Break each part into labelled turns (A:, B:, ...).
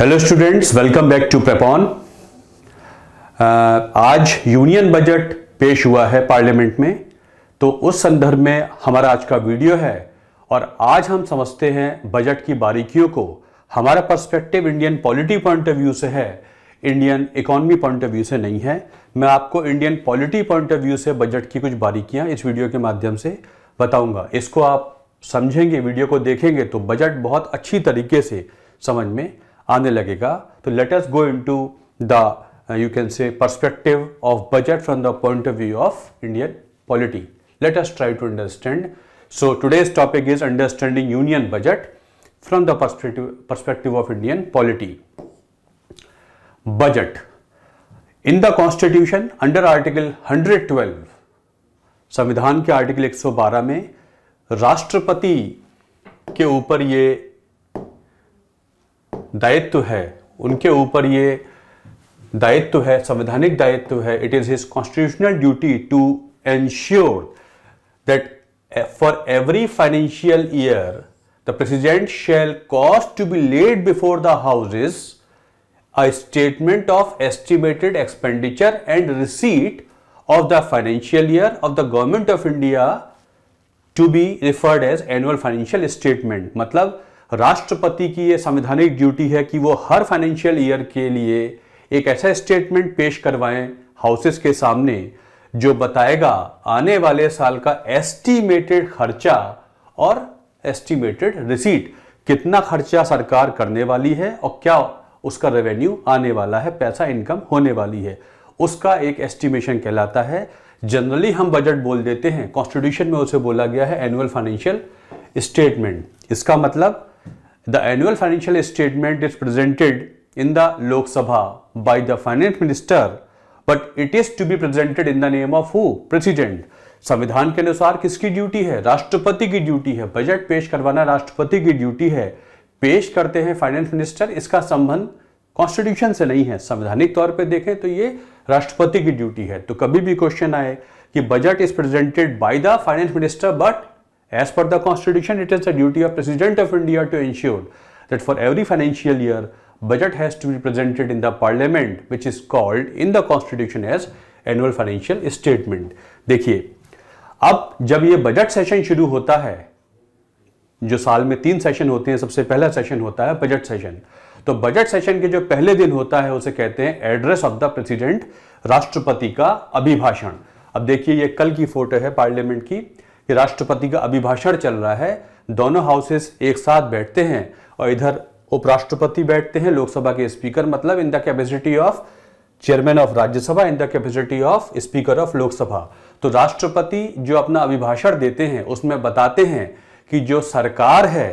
A: Hello students welcome back to पेपॉन आज union budget पेश हुआ है पार्लियामेंट में तो उस संदर्भ में हमारा आज का वीडियो है और आज हम समझते हैं बजट की बारीकियों को हमारा perspective Indian polity point of view से है Indian economy point of view से नहीं है मैं आपको Indian polity point of view से बजट की कुछ बारीकियां इस वीडियो के माध्यम से बताऊंगा इसको आप समझेंगे वीडियो को देखेंगे तो बजट बहुत अच्छी तरीके से समझ में आने लगेगा तो let's go into the you can से perspective of budget from the point of view of Indian polity let's try to understand so today's topic is understanding union budget from the perspective of Indian polity budget in the constitution under article 112 संविधान के article 112 में राष्ट्रपति के ऊपर ये दायित्व है उनके ऊपर ये दायित्व है संवैधानिक दायित्व है it is his constitutional duty to ensure that for every financial year the president shall cause to be laid before the houses a statement of estimated expenditure and receipt of the financial year of the government of India to be referred as annual financial statement मतलब राष्ट्रपति की ये संवैधानिक duty है कि वो हर financial year के लिए एक ऐसा स्टेटमेंट पेश करवाएं हाउसेस के सामने जो बताएगा आने वाले साल का एस्टीमेटेड खर्चा और एस्टीमेटेड रिसीट कितना खर्चा सरकार करने वाली है और क्या उसका रेवेन्यू आने वाला है पैसा इनकम होने वाली है उसका एक एस्टिमेशन कहलाता है जनरली हम बजट बोल देते हैं कॉन्स्टिट्यूशन में उसे बोला गया है एनुअल फाइनेंशियल स्टेटमेंट इसका मतलब The annual financial statement is presented in the Lok Sabha by the finance minister but it is to be presented in the name of the president संविधान के अनुसार किसकी ड्यूटी है राष्ट्रपति की ड्यूटी है बजट पेश करवाना राष्ट्रपति की ड्यूटी है पेश करते हैं फाइनेंस मिनिस्टर इसका संबंध कॉन्स्टिट्यूशन से नहीं है संवैधानिक तौर पे देखें तो ये राष्ट्रपति की ड्यूटी है तो कभी भी क्वेश्चन आए कि budget is presented by the finance minister but As per the constitution, it is the duty of President of India to ensure that for every financial year, budget has to be presented in the parliament which is called in the constitution as annual financial statement. देखिए अब जब ये budget session शुरू होता है जो साल में तीन सेशन होते हैं सबसे पहला सेशन होता है बजट सेशन तो बजट सेशन के जो पहले दिन होता है उसे कहते हैं एड्रेस ऑफ द प्रेसिडेंट राष्ट्रपति का अभिभाषण अब देखिए ये कल की फोटो है पार्लियामेंट की कि राष्ट्रपति का अभिभाषण चल रहा है दोनों हाउसेस एक साथ बैठते हैं और इधर उपराष्ट्रपति बैठते हैं लोकसभा के स्पीकर मतलब in the capacity of chairman of Rajya Sabha in the capacity of speaker of Lok Sabha तो राष्ट्रपति जो अपना अभिभाषण देते हैं उसमें बताते हैं कि जो सरकार है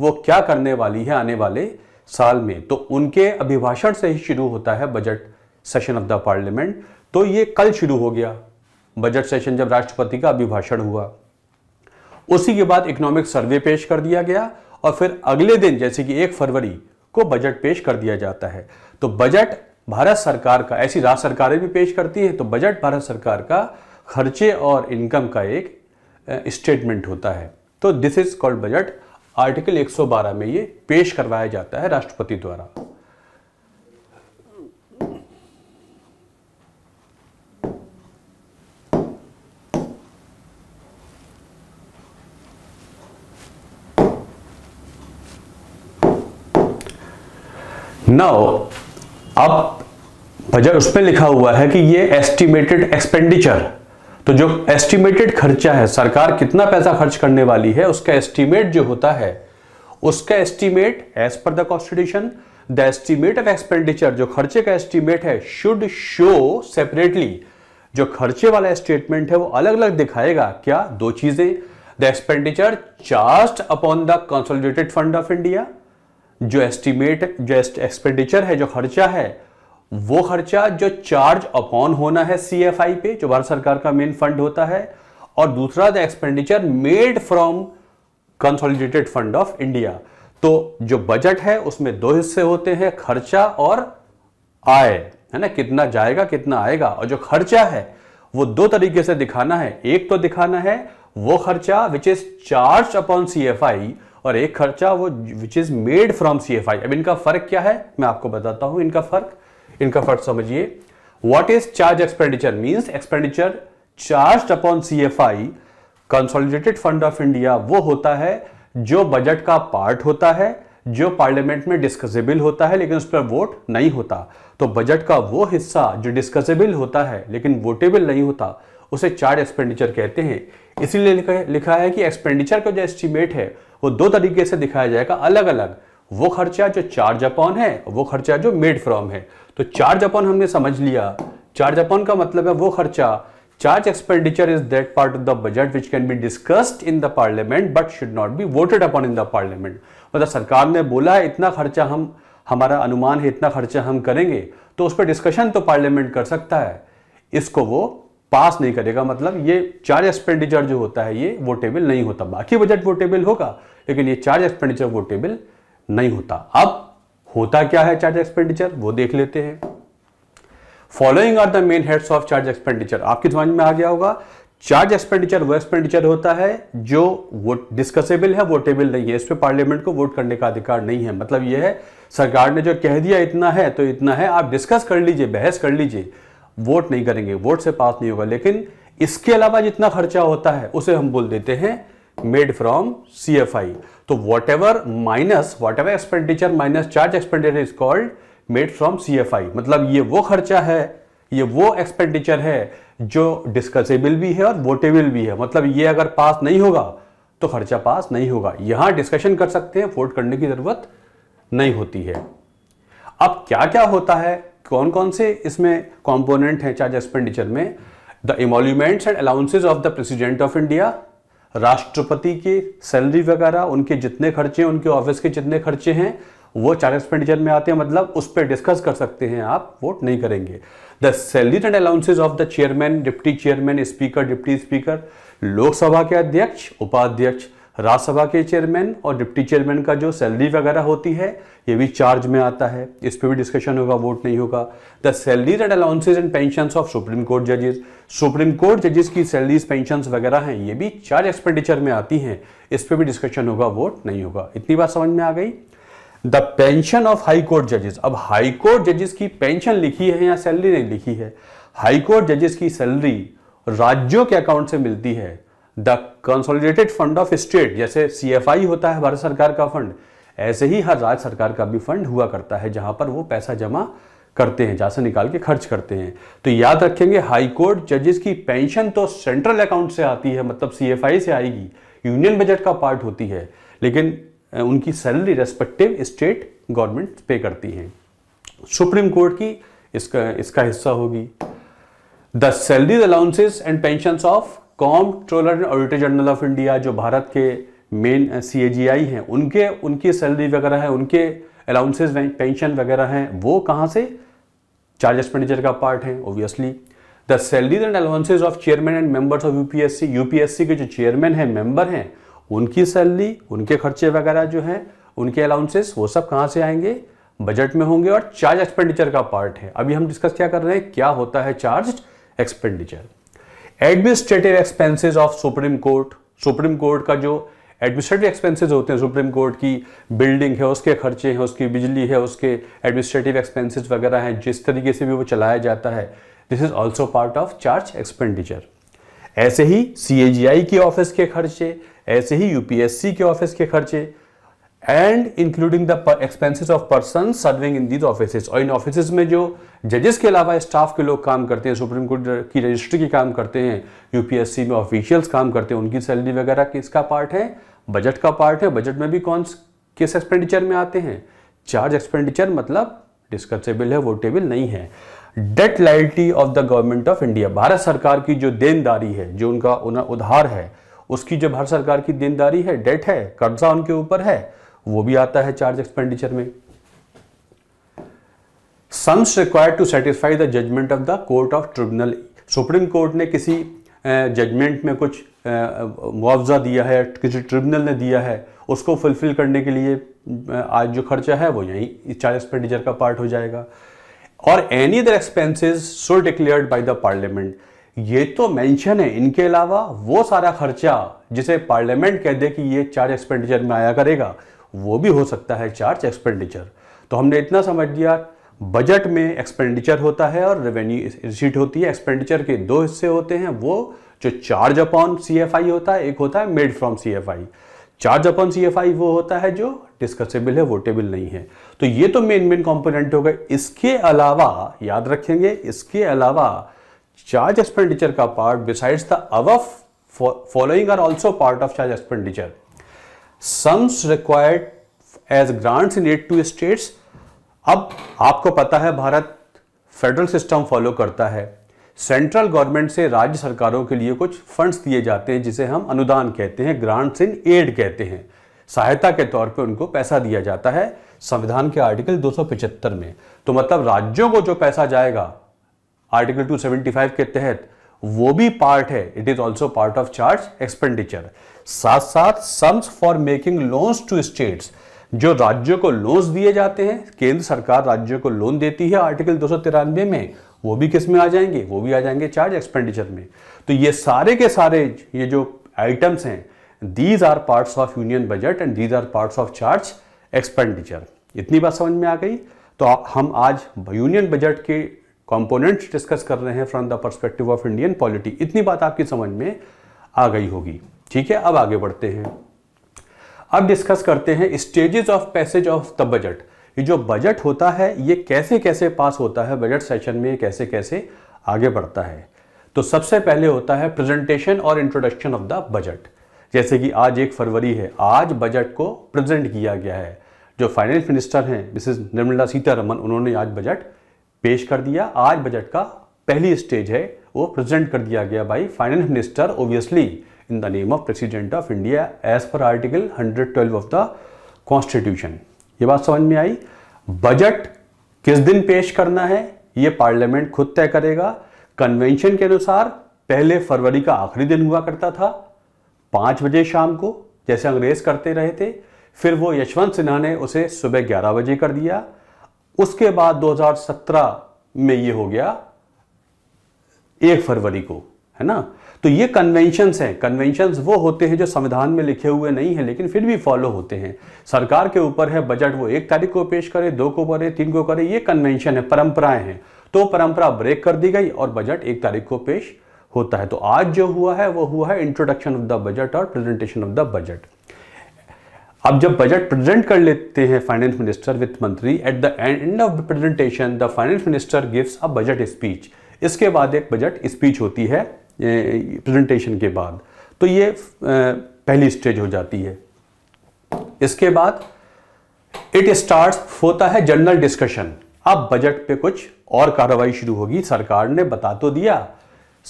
A: वो क्या करने वाली है आने वाले साल में तो उनके अभिभाषण से ही शुरू होता है budget session of the parliament तो ये कल शुरू हो गया बजट सेशन जब राष्ट्रपति का अभिभाषण हुआ उसी के बाद इकोनॉमिक सर्वे पेश कर दिया गया और फिर अगले दिन जैसे कि एक फरवरी को बजट पेश कर दिया जाता है तो बजट भारत सरकार का ऐसी राज्य सरकारें भी पेश करती हैं तो बजट भारत सरकार का खर्चे और इनकम का एक स्टेटमेंट होता है तो this is called budget article 112 में ये पेश करवाया जाता है राष्ट्रपति द्वारा नाउ अब उस उसमें लिखा हुआ है कि ये एस्टिमेटेड एक्सपेंडिचर तो जो एस्टिमेटेड खर्चा है सरकार कितना पैसा खर्च करने वाली है उसका एस्टिमेट जो होता है उसका estimate as per the constitution the estimate of expenditure जो खर्चे का एस्टिमेट है शुड शो सेपरेटली जो खर्चे वाला स्टेटमेंट है वो अलग अलग दिखाएगा क्या दो चीजें the expenditure charge upon the consolidated fund of India जो एस्टिमेट जो एक्सपेंडिचर है जो खर्चा है वो खर्चा जो चार्ज अपॉन होना है सीएफआई पे जो भारत सरकार का मेन फंड होता है और दूसरा the expenditure made from consolidated fund of India तो जो बजट है उसमें दो हिस्से होते हैं खर्चा और आय है ना कितना जाएगा कितना आएगा और जो खर्चा है वो दो तरीके से दिखाना है एक तो दिखाना है वो खर्चा which is charge upon C F I और एक खर्चा वो which is made from C F I अब इनका फर्क क्या है मैं आपको बताता हूं इनका फर्क इनका फर्क समझिए what is charge expenditure mean expenditure charge upon C F I consolidated fund of India वो होता है जो बजट का पार्ट होता है जो पार्लियामेंट में डिस्कसेबल होता है लेकिन उस पर वोट नहीं होता तो बजट का वो हिस्सा जो डिस्कसेबल होता है लेकिन वोटेबल नहीं होता उसे चार्ज एक्सपेंडिचर कहते हैं इसीलिए लिखा है कि एक्सपेंडिचर का जो एस्टिमेट है वो दो तरीके से दिखाया जाएगा अलग अलग वो खर्चा जो चार्ज अपॉन है वो खर्चा जो मेड फ्रॉम है तो चार्ज अपॉन हमने समझ लिया चार्ज अपॉन का मतलब है वो खर्चा charge expenditure is that part of the budget which can be discussed in the parliament but should not be voted upon in the parliament मतलब सरकार ने बोला है इतना खर्चा हम हमारा अनुमान है इतना खर्चा हम करेंगे तो उस पर डिस्कशन तो पार्लियामेंट कर सकता है इसको वो पास नहीं करेगा मतलब ये चार एक्सपेंडिचर जो होता है ये वोटेबल नहीं होता बाकी बजट वोटेबल होगा लेकिन ये चार एक्सपेंडिचर वोटेबल नहीं होता अब होता क्या है चार्ज एक्सपेंडिचर वो देख लेते हैं following are the main heads of charge expenditure आपके समझ में आ गया होगा चार्ज एक्सपेंडिचर वो एक्सपेंडिचर होता है जो वो डिस्कसेबल है वोटेबल नहीं है इस पर पार्लियामेंट को वोट करने का अधिकार नहीं है मतलब ये है सरकार ने जो कह दिया इतना है तो इतना है आप डिस्कस कर लीजिए बहस कर लीजिए वोट नहीं करेंगे वोट से पास नहीं होगा लेकिन इसके अलावा जितना खर्चा होता है उसे हम बोल देते हैं made from C F I तो whatever minus whatever expenditure minus charge expenditure is called made from C F I मतलब ये वो खर्चा है ये वो एक्सपेंडिचर है जो डिस्कसेबल भी है और वोटेबल भी है मतलब ये अगर पास नहीं होगा तो खर्चा पास नहीं होगा यहां डिस्कशन कर सकते हैं वोट करने की जरूरत नहीं होती है अब क्या क्या होता है कौन कौन से इसमें कॉम्पोनेंट हैं चार्ज एक्सपेंडिचर में the emoluments and allowances of the president of India राष्ट्रपति की सैलरी वगैरह उनके जितने खर्चे हैं उनके ऑफिस के जितने खर्चे हैं वो चार्ज एक्सपेंडिचर में आते हैं मतलब उस पर डिस्कस कर सकते हैं आप वोट नहीं करेंगे the salary and allowances of the chairman deputy chairman speaker deputy speaker Lok Sabha के अध्यक्ष उपाध्यक्ष राज्यसभा के चेयरमैन और डिप्टी चेयरमैन का जो सैलरी वगैरह होती है ये भी चार्ज में आता है इस पर भी डिस्कशन होगा वोट नहीं होगा the salaries and allowances and pension of supreme court जजेस सुप्रीम कोर्ट जजेस की सैलरीज पेंशन वगैरह हैं ये भी चार्ज एक्सपेंडिचर में आती हैं इस पर भी डिस्कशन होगा वोट नहीं होगा इतनी बात समझ में आ गई the pension of high court जजेस अब हाई कोर्ट जजेस की पेंशन लिखी है या सैलरी नहीं लिखी है हाई कोर्ट जजेस की सैलरी राज्यों के अकाउंट से मिलती है the consolidated fund of state जैसे सीएफआई होता है भारत सरकार का फंड ऐसे ही हर राज्य सरकार का भी फंड हुआ करता है जहां पर वो पैसा जमा करते हैं जहां से निकाल के खर्च करते हैं तो याद रखेंगे हाईकोर्ट जजेस की पेंशन तो सेंट्रल अकाउंट से आती है मतलब सी से आएगी यूनियन बजट का पार्ट होती है लेकिन उनकी सैलरी रेस्पेक्टिव स्टेट गवर्नमेंट पे करती हैं सुप्रीम कोर्ट की इसका इसका हिस्सा होगी the salaries allowances and pension of comptroller and auditor general of India जो भारत के मेन सी uh, हैं उनके उनकी सैलरी वगैरह है उनके अलाउंसेज पेंशन वगैरह हैं वो कहाँ से चार्ज एक्सपेंडिचर का पार्ट है obviously the salaries and allowances of chairman and members of UPSC UPSC के जो चेयरमैन हैं मेंबर हैं उनकी सैलरी उनके खर्चे वगैरह जो हैं उनके अलाउंसेस वो सब कहाँ से आएंगे बजट में होंगे और चार्ज एक्सपेंडिचर का पार्ट है अभी हम डिस्कस क्या कर रहे हैं क्या होता है charge expenditure administrative expenses of supreme court supreme court का जो एडमिनिस्ट्रेटिव एक्सपेंसेस होते हैं सुप्रीम कोर्ट की बिल्डिंग है उसके खर्चे हैं उसकी बिजली है उसके एडमिनिस्ट्रेटिव एक्सपेंसेस वगैरह हैं जिस तरीके से भी वो चलाया जाता है this is also part of charge expenditure ऐसे ही सी की ऑफिस के खर्चे ऐसे ही यूपीएससी के ऑफिस के खर्चे and including the expenses of person serving in these office और इन ऑफिस में जो जजेस के अलावा स्टाफ के लोग काम करते हैं सुप्रीम कोर्ट की रजिस्ट्री के काम करते हैं यूपीएससी में ऑफिशियल्स काम करते हैं उनकी सैलरी वगैरह किसका पार्ट है बजट का पार्ट है बजट में भी कौन किस एक्सपेंडिचर में आते हैं चार्ज एक्सपेंडिचर मतलब डिस्कसेबल है वोटेबल नहीं है debt liability of the government of India Bharat सरकार की जो देनदारी है जो उनका उधार है उसकी जो भारत सरकार की देनदारी है डेट है कर्जा उनके ऊपर है वो भी आता है चार्ज एक्सपेंडिचर में sums required to satisfy the judgment of the court of tribunal supreme court ने किसी जजमेंट में कुछ मुआवजा दिया है किसी ट्रिब्यूनल ने दिया है उसको फुलफिल करने के लिए आज जो खर्चा है वो यही चार्ज एक्सपेंडिचर का पार्ट हो जाएगा और any other expenses so declared by the parliament ये तो मेंशन है इनके अलावा वो सारा खर्चा जिसे पार्लियामेंट कह दे कि ये चार्ज एक्सपेंडिचर में आया करेगा वो भी हो सकता है चार्ज एक्सपेंडिचर तो हमने इतना समझ लिया बजट में एक्सपेंडिचर होता है और रेवेन्यू रिसीट होती है एक्सपेंडिचर के दो हिस्से होते हैं वो जो चार्ज अपॉन सी होता है एक होता है made from C charge upon C वो होता है जो डिस्कसेबल है वोटेबल नहीं है तो ये तो मेन मेन कॉम्पोनेंट हो गए इसके अलावा याद रखेंगे इसके अलावा चार्ज एक्सपेंडिचर का part besides the above following are also part of charge expenditure sums required as grants in aid to states अब आपको पता है भारत फेडरल सिस्टम फॉलो करता है सेंट्रल गवर्नमेंट से राज्य सरकारों के लिए कुछ फंड्स दिए जाते हैं जिसे हम अनुदान कहते हैं ग्रांट्स इन एड कहते हैं सहायता के तौर पे उनको पैसा दिया जाता है संविधान के आर्टिकल 275 में तो मतलब राज्यों को जो पैसा जाएगा आर्टिकल 275 के तहत वो भी पार्ट है it is also part of charge expenditure साथ साथ sums for making loans to states जो राज्यों को लोन्स दिए जाते हैं केंद्र सरकार राज्यों को लोन देती है आर्टिकल दो में वो भी किस में आ जाएंगे वो भी आ जाएंगे चार्ज एक्सपेंडिचर में तो ये सारे के सारे ये जो आइटम्स हैं these are parts of union budget and these are parts of charge expenditure इतनी बात समझ में आ गई तो हम आज यूनियन बजट के कंपोनेंट्स डिस्कस कर रहे हैं from the perspective of Indian polity इतनी बात आपकी समझ में आ गई होगी ठीक है अब आगे बढ़ते हैं अब डिस्कस करते हैं stages of passage of the budget ये जो बजट होता है ये कैसे कैसे पास होता है बजट सेशन में कैसे कैसे आगे बढ़ता है तो सबसे पहले होता है प्रेजेंटेशन और इंट्रोडक्शन ऑफ द बजट जैसे कि आज एक फरवरी है आज बजट को प्रेजेंट किया गया है जो फाइनेंस मिनिस्टर हैं मिसेज निर्मला सीतारमन उन्होंने आज बजट पेश कर दिया आज बजट का पहली स्टेज है वो प्रेजेंट कर दिया गया by finance minister obviously in the name of president of India as per article 112 of the constitution ये बात समझ में आई बजट किस दिन पेश करना है ये पार्लियामेंट खुद तय करेगा कन्वेंशन के अनुसार पहले फरवरी का आखिरी दिन हुआ करता था पाँच बजे शाम को जैसे अंग्रेज करते रहे थे फिर वो यशवंत सिन्हा ने उसे सुबह ग्यारह बजे कर दिया उसके बाद 2017 में ये हो गया एक फरवरी को है ना तो ये कन्वेंशन हैं कन्वेंशन वो होते हैं जो संविधान में लिखे हुए नहीं हैं लेकिन फिर भी फॉलो होते हैं सरकार के ऊपर है बजट वो एक तारीख को पेश करे दो को करे तीन को करे ये कन्वेंशन है परंपराएं हैं तो परंपरा ब्रेक कर दी गई और बजट एक तारीख को पेश होता है तो आज जो हुआ है वो हुआ है इंट्रोडक्शन ऑफ द बजट और प्रेजेंटेशन ऑफ द बजट अब जब बजट प्रेजेंट कर लेते हैं फाइनेंस मिनिस्टर वित्त मंत्री at the end of the presentation the finance minister gives a budget speech इसके बाद एक बजट स्पीच होती है प्रेजेंटेशन के बाद तो ये पहली स्टेज हो जाती है इसके बाद इट स्टार्ट होता है जनरल डिस्कशन अब बजट पे कुछ और कार्रवाई शुरू होगी सरकार ने बता तो दिया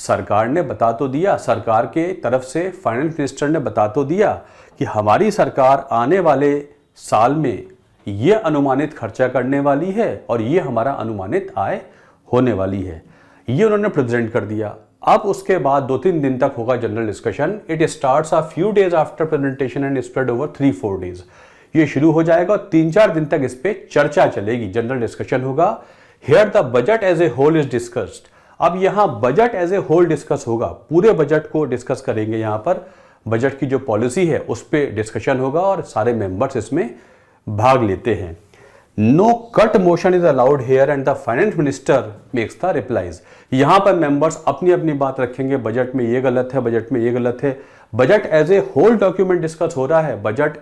A: सरकार ने बता तो दिया सरकार के तरफ से फाइनेंस मिनिस्टर ने बता तो दिया कि हमारी सरकार आने वाले साल में ये अनुमानित खर्चा करने वाली है और ये हमारा अनुमानित आय होने वाली है ये उन्होंने प्रेजेंट कर दिया अब उसके बाद दो तीन दिन तक होगा general discussion it starts a few days after presentation and spread over three four days ये शुरू हो जाएगा और तीन चार दिन तक इस पर चर्चा चलेगी जनरल डिस्कशन होगा here the budget as a whole is discussed अब यहां budget as a whole discuss होगा पूरे बजट को डिस्कस करेंगे यहां पर बजट की जो पॉलिसी है उस पर डिस्कशन होगा और सारे मेंबर्स इसमें भाग लेते हैं no cut motion is allowed here and the finance minister makes the replies यहां पर मेंबर्स अपनी अपनी बात रखेंगे बजट में ये गलत है बजट में ये गलत है budget as a whole document discuss हो रहा है बजट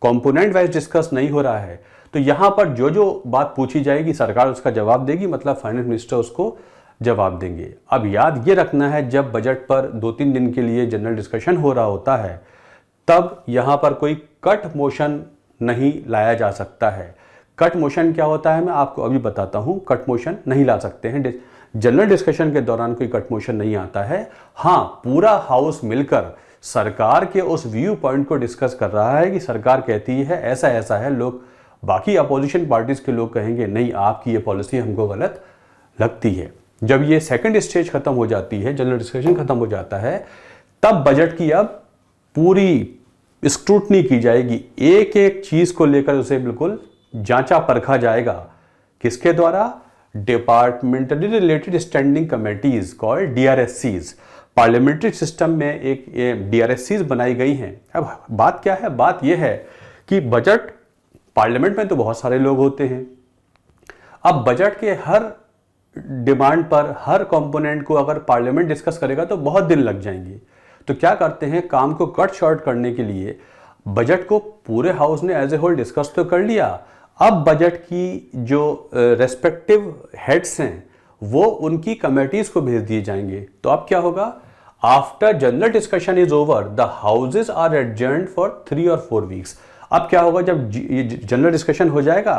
A: कॉम्पोनेंट वाइज डिस्कस नहीं हो रहा है तो यहां पर जो जो बात पूछी जाएगी सरकार उसका जवाब देगी मतलब फाइनेंस मिनिस्टर उसको जवाब देंगे अब याद ये रखना है जब बजट पर दो तीन दिन के लिए जनरल डिस्कशन हो रहा होता है तब यहाँ पर कोई कट मोशन नहीं लाया जा सकता है कट मोशन क्या होता है मैं आपको अभी बताता हूँ कट मोशन नहीं ला सकते हैं जनरल डिस्कशन के दौरान कोई कट मोशन नहीं आता है हाँ पूरा हाउस मिलकर सरकार के उस व्यू पॉइंट को डिस्कस कर रहा है कि सरकार कहती है ऐसा ऐसा है लोग बाकी अपोजिशन पार्टीज के लोग कहेंगे नहीं आपकी ये पॉलिसी हमको गलत लगती है जब ये सेकंड स्टेज खत्म हो जाती है जनरल डिस्कशन खत्म हो जाता है तब बजट की अब पूरी स्क्रूटनी की जाएगी एक एक चीज को लेकर उसे बिल्कुल जांचा परखा जाएगा किसके द्वारा departmentally related standing committees called DRSCs parliamentary system में एक डीआरएससीज बनाई गई हैं अब बात क्या है बात यह है कि बजट पार्लियामेंट में तो बहुत सारे लोग होते हैं अब बजट के हर डिमांड पर हर कंपोनेंट को अगर पार्लियामेंट डिस्कस करेगा तो बहुत दिन लग जाएंगे तो क्या करते हैं काम को कट शॉर्ट करने के लिए बजट को पूरे हाउस ने एज ए होल डिस्कस तो कर लिया अब बजट की जो रेस्पेक्टिव हेड्स हैं वो उनकी कमेटीज़ को भेज दिए जाएंगे तो अब क्या होगा after general discussion is over the houses are adjourned for three और फोर वीक्स अब क्या होगा जब जनरल डिस्कशन हो जाएगा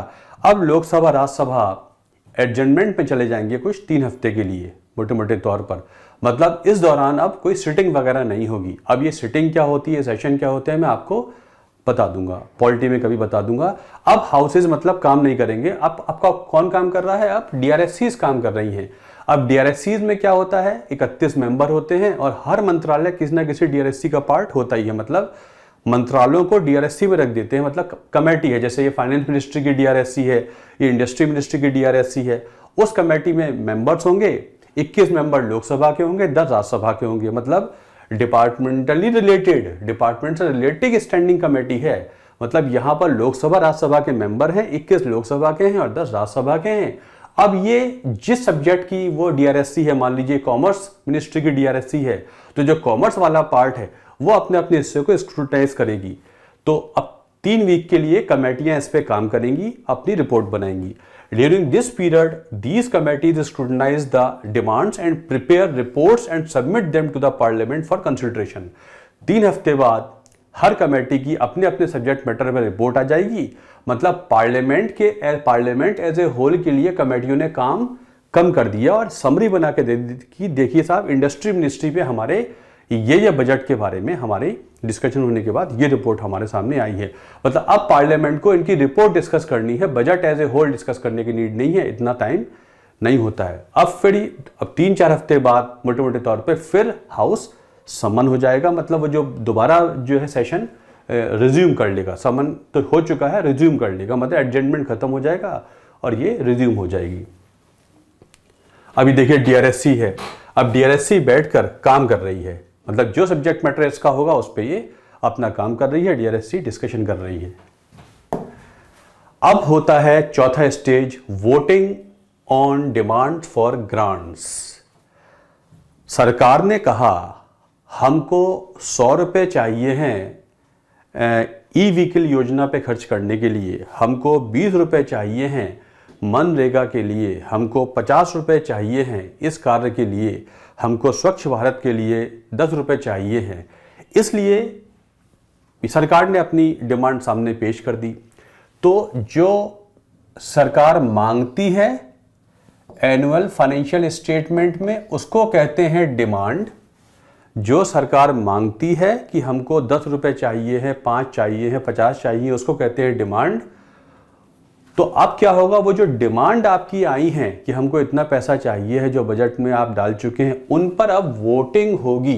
A: अब लोकसभा राज्यसभा एडजमेंट पे चले जाएंगे कुछ तीन हफ्ते के लिए मोटे मोटे तौर पर मतलब इस दौरान अब कोई सिटिंग वगैरह नहीं होगी अब ये सिटिंग क्या होती है सेशन क्या होते हैं मैं आपको बता दूंगा पॉलिटी में कभी बता दूंगा अब हाउसेज मतलब काम नहीं करेंगे अब आपका कौन काम कर रहा है अब डीआरएससीज काम कर रही हैं अब डीआरएससीज में क्या होता है 31 मेंबर होते हैं और हर मंत्रालय किसी ना किसी डीआरएससी का पार्ट होता ही है मतलब मंत्रालयों को डीआरएससी में रख देते हैं मतलब कमेटी है जैसे ये फाइनेंस मिनिस्ट्री की डीआरएससी है ये इंडस्ट्री मिनिस्ट्री की डीआरएससी है उस कमेटी में मेंबर्स होंगे 21 मेंबर लोकसभा के होंगे 10 राज्यसभा के होंगे मतलब डिपार्टमेंटली रिलेटेड डिपार्टमेंट से रिलेटेड स्टैंडिंग कमेटी है मतलब यहां पर लोकसभा राज्यसभा के मेंबर हैं 21 लोकसभा के हैं और 10 राज्यसभा के हैं अब ये जिस सब्जेक्ट की वो डीआरएससी है मान लीजिए कॉमर्स मिनिस्ट्री की डीआरएससी है तो जो कॉमर्स वाला पार्ट है वो अपने अपने हिस्से को स्क्रूटाइज करेगी तो अब तीन वीक के लिए कमेटियां इस पर काम करेंगी अपनी रिपोर्ट बनाएंगी during this period these committees scrutinize the demands and prepare reports and submit them to the parliament for consideration तीन हफ्ते बाद हर कमेटी की अपने अपने सब्जेक्ट मैटर पर रिपोर्ट आ जाएगी मतलब पार्लियामेंट के पार्लियामेंट एज ए होल के लिए कमेटियों ने काम कम कर दिया और समरी बना के दे दी कि देखिए साहब इंडस्ट्री मिनिस्ट्री पे हमारे ये ये बजट के बारे में हमारी डिस्कशन होने के बाद ये रिपोर्ट हमारे सामने आई है मतलब अब पार्लियामेंट को इनकी रिपोर्ट डिस्कस करनी है budget as a whole discuss करने की नीड नहीं है इतना टाइम नहीं होता है अब फिर अब तीन चार हफ्ते बाद मोटे मोटे तौर पर फिर हाउस समन हो जाएगा मतलब वो जो दोबारा जो है सेशन रिज्यूम कर लेगा समन तो हो चुका है रिज्यूम कर लेगा मतलब एडजमेंट खत्म हो जाएगा और ये रिज्यूम हो जाएगी अभी देखिए डीआरएससी है अब डीआरएससी बैठकर काम कर रही है मतलब जो सब्जेक्ट मैटर इसका होगा उस पर ये अपना काम कर रही है डीआरएससी डिस्कशन कर रही है अब होता है चौथा stage voting on demand for grants सरकार ने कहा हमको सौ रुपये चाहिए हैं ई व्हीकल योजना पे खर्च करने के लिए हमको बीस रुपये चाहिए हैं मनरेगा के लिए हमको पचास रुपये चाहिए हैं इस कार्य के लिए हमको स्वच्छ भारत के लिए दस रुपये चाहिए हैं इसलिए सरकार ने अपनी डिमांड सामने पेश कर दी तो जो सरकार मांगती है एनुअल फाइनेंशियल स्टेटमेंट में उसको कहते हैं डिमांड जो सरकार मांगती है कि हमको दस रुपये चाहिए हैं पाँच चाहिए हैं पचास चाहिए उसको कहते हैं डिमांड तो अब क्या होगा वो जो डिमांड आपकी आई है कि हमको इतना पैसा चाहिए है जो बजट में आप डाल चुके हैं उन पर अब वोटिंग होगी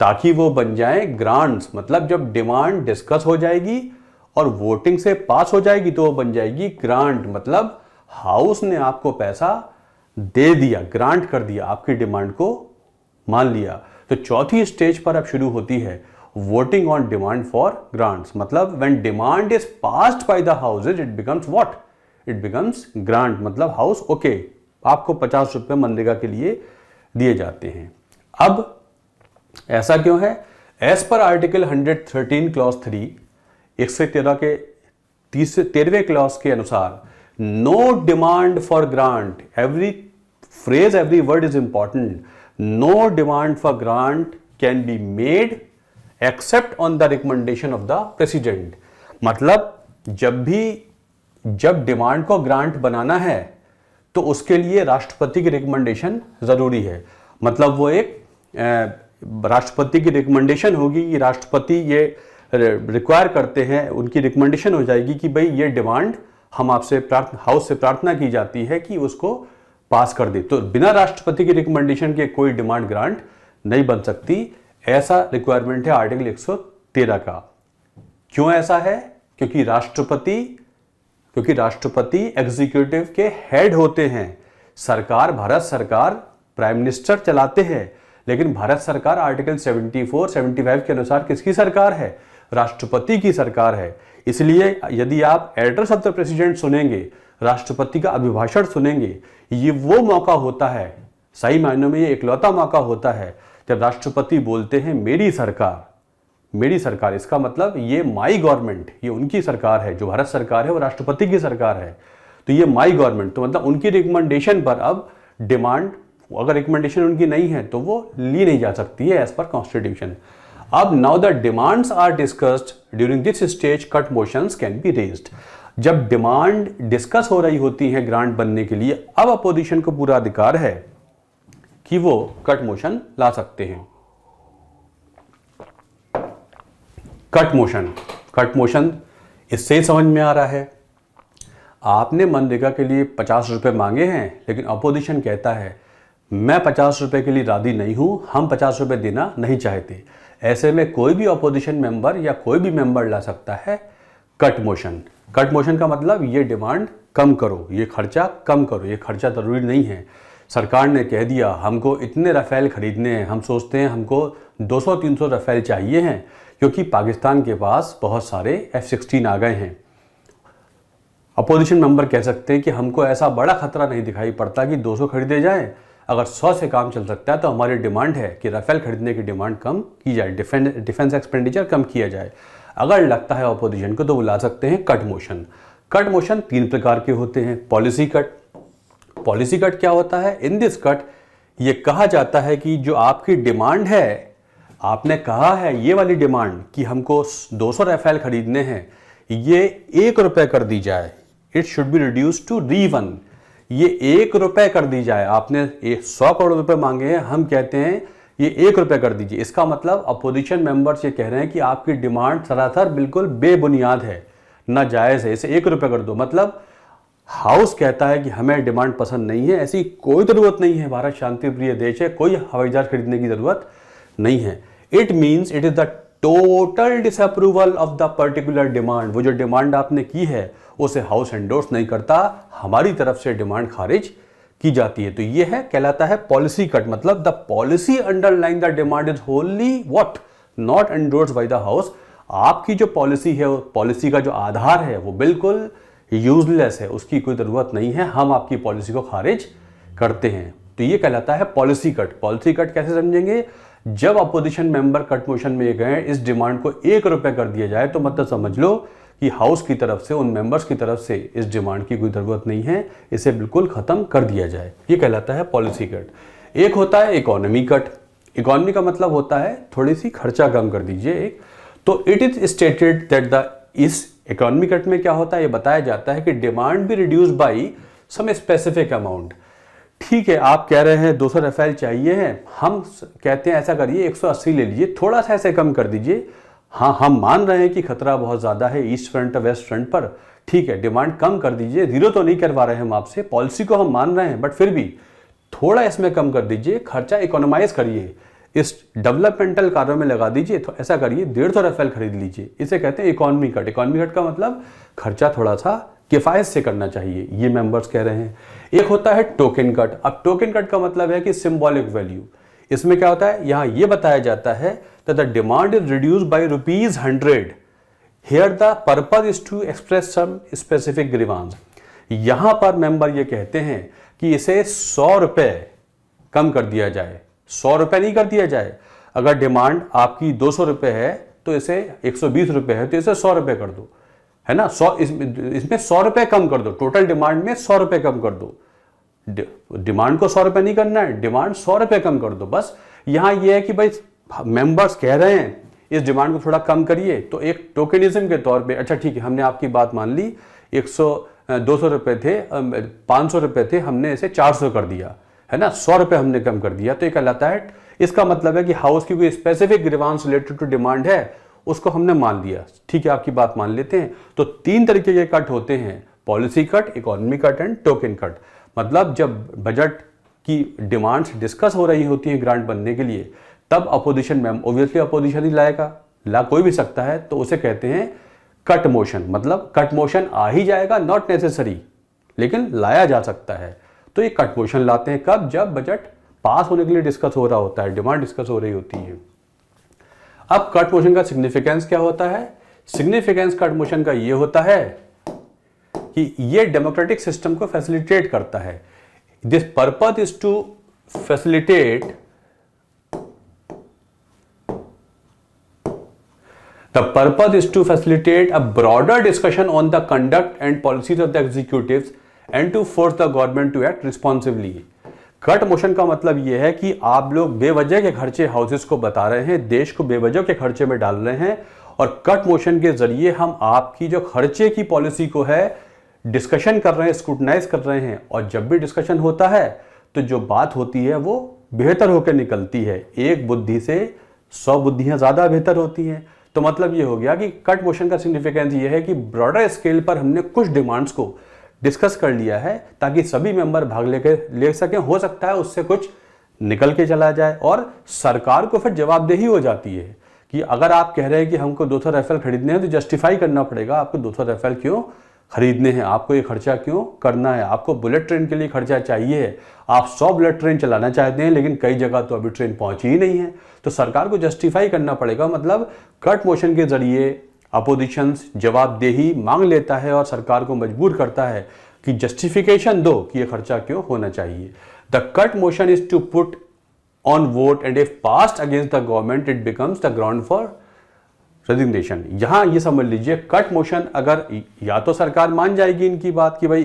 A: ताकि वो बन जाए ग्रांट्स मतलब जब डिमांड डिस्कस हो जाएगी और वोटिंग से पास हो जाएगी तो वो बन जाएगी ग्रांट मतलब हाउस ने आपको पैसा दे दिया ग्रांट कर दिया आपकी डिमांड को मान लिया तो चौथी स्टेज पर अब शुरू होती है voting on demand for grants मतलब when demand is passed by the houses it becomes what it becomes grant मतलब हाउस ओके आपको पचास रुपए मनरेगा के लिए दिए जाते हैं अब ऐसा क्यों है as per article hundred thirteen clause three एक सौ तेरह के तीसरे तेरहवें क्लॉस के अनुसार no demand for grant every phrase every word is important no demand for grant can be made except on the recommendation of the president मतलब जब भी जब डिमांड को ग्रांट बनाना है तो उसके लिए राष्ट्रपति की रिकमेंडेशन ज़रूरी है मतलब वो एक राष्ट्रपति की रिकमेंडेशन होगी कि राष्ट्रपति ये रिक्वायर करते हैं उनकी रिकमेंडेशन हो जाएगी कि भाई ये डिमांड हम आपसे प्रार्थना हाउस से प्रार्थना की जाती है कि उसको पास कर दे तो बिना राष्ट्रपति की रिकमेंडेशन के कोई डिमांड ग्रांट नहीं बन सकती ऐसा रिक्वायरमेंट है आर्टिकल 113 का क्यों ऐसा है क्योंकि राष्ट्रपति क्योंकि राष्ट्रपति एग्जीक्यूटिव के हेड होते हैं सरकार भारत सरकार प्राइम मिनिस्टर चलाते हैं लेकिन भारत सरकार आर्टिकल 74, 75 के अनुसार किसकी सरकार है राष्ट्रपति की सरकार है इसलिए यदि आप एड्रेस ऑफ द प्रेसिडेंट सुनेंगे राष्ट्रपति का अभिभाषण सुनेंगे ये वो मौका होता है सही मायनों में ये इकलौता मौका होता है जब राष्ट्रपति बोलते हैं मेरी सरकार मेरी सरकार इसका मतलब ये माई गवर्नमेंट ये उनकी सरकार है जो भारत सरकार है वो राष्ट्रपति की सरकार है तो ये माई गवर्नमेंट तो मतलब उनकी रिकमेंडेशन पर अब डिमांड अगर रिकमेंडेशन उनकी नहीं है तो वो ली नहीं जा सकती है एज पर कॉन्स्टिट्यूशन अब now the demands are discussed during this stage cut motions can be raised जब डिमांड डिस्कस हो रही होती है ग्रांट बनने के लिए अब अपोजिशन को पूरा अधिकार है कि वो कट मोशन ला सकते हैं कट मोशन कट मोशन इससे ही समझ में आ रहा है आपने मनरेगा के लिए पचास रुपये मांगे हैं लेकिन अपोजिशन कहता है मैं पचास रुपये के लिए राजी नहीं हूँ हम पचास रुपये देना नहीं चाहते ऐसे में कोई भी अपोजिशन मेंबर या कोई भी मेंबर ला सकता है कट मोशन कट मोशन का मतलब ये डिमांड कम करो ये खर्चा कम करो ये खर्चा ज़रूरी नहीं है सरकार ने कह दिया हमको इतने रफेल ख़रीदने हैं हम सोचते हैं हमको 200-300 रफेल चाहिए हैं क्योंकि पाकिस्तान के पास बहुत सारे एफ़ सिक्सटीन आ गए हैं अपोजिशन मेंबर कह सकते हैं कि हमको ऐसा बड़ा खतरा नहीं दिखाई पड़ता कि 200 खरीदे जाएं अगर 100 से काम चल सकता है तो हमारी डिमांड है कि रफेल खरीदने की डिमांड कम की जाए डिफेंस एक्सपेंडिचर कम किया जाए अगर लगता है अपोजिशन को तो वो ला सकते हैं कट मोशन कट मोशन तीन प्रकार के होते हैं पॉलिसी कट पॉलिसी कट क्या होता है इन दिस कट ये कहा जाता है कि जो आपकी डिमांड है आपने कहा है ये वाली डिमांड कि हमको 200 सौ राइफल खरीदने हैं ये एक रुपए कर दी जाए it should be reduce to re one ये एक रुपए कर दी जाए आपने सौ करोड़ रुपए मांगे हैं हम कहते हैं ये एक रुपए कर दीजिए इसका मतलब अपोजिशन मेंबर्स ये कह रहे हैं कि आपकी डिमांड सरासर बिल्कुल बेबुनियाद है ना जायज़ है इसे एक रुपए कर दो मतलब हाउस कहता है कि हमें डिमांड पसंद नहीं है ऐसी कोई ज़रूरत नहीं है भारत शांति प्रिय देश है कोई हवाई जहाज खरीदने की ज़रूरत नहीं है it means it is the total disapproval of the particular demand वो जो डिमांड आपने की है उसे हाउस एंडोर्स नहीं करता हमारी तरफ से डिमांड खारिज की जाती है तो ये है कहलाता है पॉलिसी कट मतलब the policy underline the demand is only what not endorse by the house आपकी जो पॉलिसी है पॉलिसी का जो आधार है वो बिल्कुल यूजलेस है उसकी कोई ज़रूरत नहीं है हम आपकी पॉलिसी को खारिज करते हैं तो ये कहलाता है पॉलिसी कट पॉलिसी कट कैसे समझेंगे जब अपोजिशन मेंबर कट मोशन में गए इस डिमांड को एक रुपये कर दिया जाए तो मतलब समझ लो कि हाउस की तरफ से उन मेंबर्स की तरफ से इस डिमांड की कोई ज़रूरत नहीं है इसे बिल्कुल ख़त्म कर दिया जाए ये कहलाता है पॉलिसी कट एक होता है इकोनॉमी कट इकोनॉमी का मतलब होता है थोड़ी सी खर्चा कम कर दीजिए एक तो it is stated that the इस इकोनॉमी कट में क्या होता है ये बताया जाता है कि डिमांड भी reduce by some specific amount ठीक है आप कह रहे हैं दो सौ रफेल चाहिए हैं हम कहते हैं ऐसा करिए 180 ले लीजिए थोड़ा सा ऐसे कम कर दीजिए हाँ हम मान रहे हैं कि खतरा बहुत ज़्यादा है ईस्ट फ्रंट और वेस्ट फ्रंट पर ठीक है डिमांड कम कर दीजिए जीरो तो नहीं करवा रहे हैं हम आपसे पॉलिसी को हम मान रहे हैं बट फिर भी थोड़ा इसमें कम कर दीजिए खर्चा इकोनोमाइज करिए इस डेवलपमेंटल कार्यों में लगा दीजिए तो ऐसा करिए डेढ़ सौ रफेल खरीद लीजिए इसे कहते हैं इकोनॉमी कट इकोनॉमी कट का मतलब खर्चा थोड़ा सा किफ़ायत से करना चाहिए ये मेंबर्स कह रहे हैं एक होता है टोकन कट अब टोकन कट का मतलब है कि सिम्बॉलिक वैल्यू इसमें क्या होता है यहां यह बताया जाता है the demand is reduce by rupees hundred here the purpose is to express some specific grievance यहां पर मेंबर ये कहते हैं कि इसे सौ रुपए कम कर दिया जाए सौ रुपये नहीं कर दिया जाए अगर डिमांड आपकी दो सौ रुपये है तो इसे एक सौ बीस रुपये है तो इसे सौ रुपये कर दो है ना सौ इसमें सौ रुपये कम कर दो टोटल डिमांड में सौ रुपये कम कर दो डिमांड को सौ रुपये नहीं करना है डिमांड सौ रुपये कम कर दो बस यहाँ ये यह है कि भाई मेंबर्स कह रहे हैं इस डिमांड को थोड़ा कम करिए तो एक टोकनिज्म के तौर पे अच्छा ठीक है हमने आपकी बात मान ली एक सौ दो सौ रुपए थे सौ रुपए थे हमने इसे चार सौ कर दिया है ना सौ रुपये हमने कम कर दिया तो ये कहलाता है इसका मतलब है कि हाउस की कोई specific grievance related to demand है उसको हमने मान लिया ठीक है आपकी बात मान लेते हैं तो तीन तरीके के कट होते हैं policy cut economy cut and token cut मतलब जब बजट की डिमांड्स डिस्कस हो रही होती हैं ग्रांट बनने के लिए तब अपोजिशन मैम ओब्वियसली अपोजिशन ही लाएगा ला कोई भी सकता है तो उसे कहते हैं कट मोशन मतलब कट मोशन आ ही जाएगा नॉट नेसेसरी लेकिन लाया जा सकता है तो ये कट मोशन लाते हैं कब जब बजट पास होने के लिए डिस्कस हो रहा होता है डिमांड डिस्कस हो रही होती है अब कट मोशन का सिग्निफिकेंस क्या होता है सिग्निफिकेंस कट मोशन का ये होता है कि ये डेमोक्रेटिक सिस्टम को फैसिलिटेट करता है this purpose is to facilitate the purpose is to facilitate a broader discussion on the conduct and policies of the executives and to force the government to act responsively cut motion का मतलब यह है कि आप लोग बेवजह के खर्चे हाउसेस को बता रहे हैं देश को बेवजह के खर्चे में डाल रहे हैं और कट मोशन के जरिए हम आपकी जो खर्चे की पॉलिसी को है डिस्कशन कर रहे हैं स्क्रूटनाइज कर रहे हैं और जब भी डिस्कशन होता है तो जो बात होती है वो बेहतर होकर निकलती है एक बुद्धि से सौ बुद्धियां ज़्यादा बेहतर होती हैं तो मतलब ये हो गया कि कट मोशन का सिग्निफिकेंस ये है कि ब्रॉडर स्केल पर हमने कुछ डिमांड्स को डिस्कस कर लिया है ताकि सभी मेंबर भाग लेकर ले सकें हो सकता है उससे कुछ निकल के चला जाए और सरकार को फिर जवाबदेही हो जाती है कि अगर आप कह रहे हैं कि हमको दो सौ राइफल खरीदने हैं तो जस्टिफाई करना पड़ेगा आपको दो सौ राइफल क्यों खरीदने हैं आपको ये खर्चा क्यों करना है आपको बुलेट ट्रेन के लिए खर्चा चाहिए आप सौ बुलेट ट्रेन चलाना चाहते हैं लेकिन कई जगह तो अभी ट्रेन पहुंची ही नहीं है तो सरकार को जस्टिफाई करना पड़ेगा मतलब कट मोशन के जरिए अपोजिशन जवाबदेही मांग लेता है और सरकार को मजबूर करता है कि जस्टिफिकेशन दो कि यह खर्चा क्यों होना चाहिए the cut motion is to put on vote and if passed against the government it becomes the ground for resignation यहां यह समझ लीजिए कट मोशन अगर या तो सरकार मान जाएगी इनकी बात कि भाई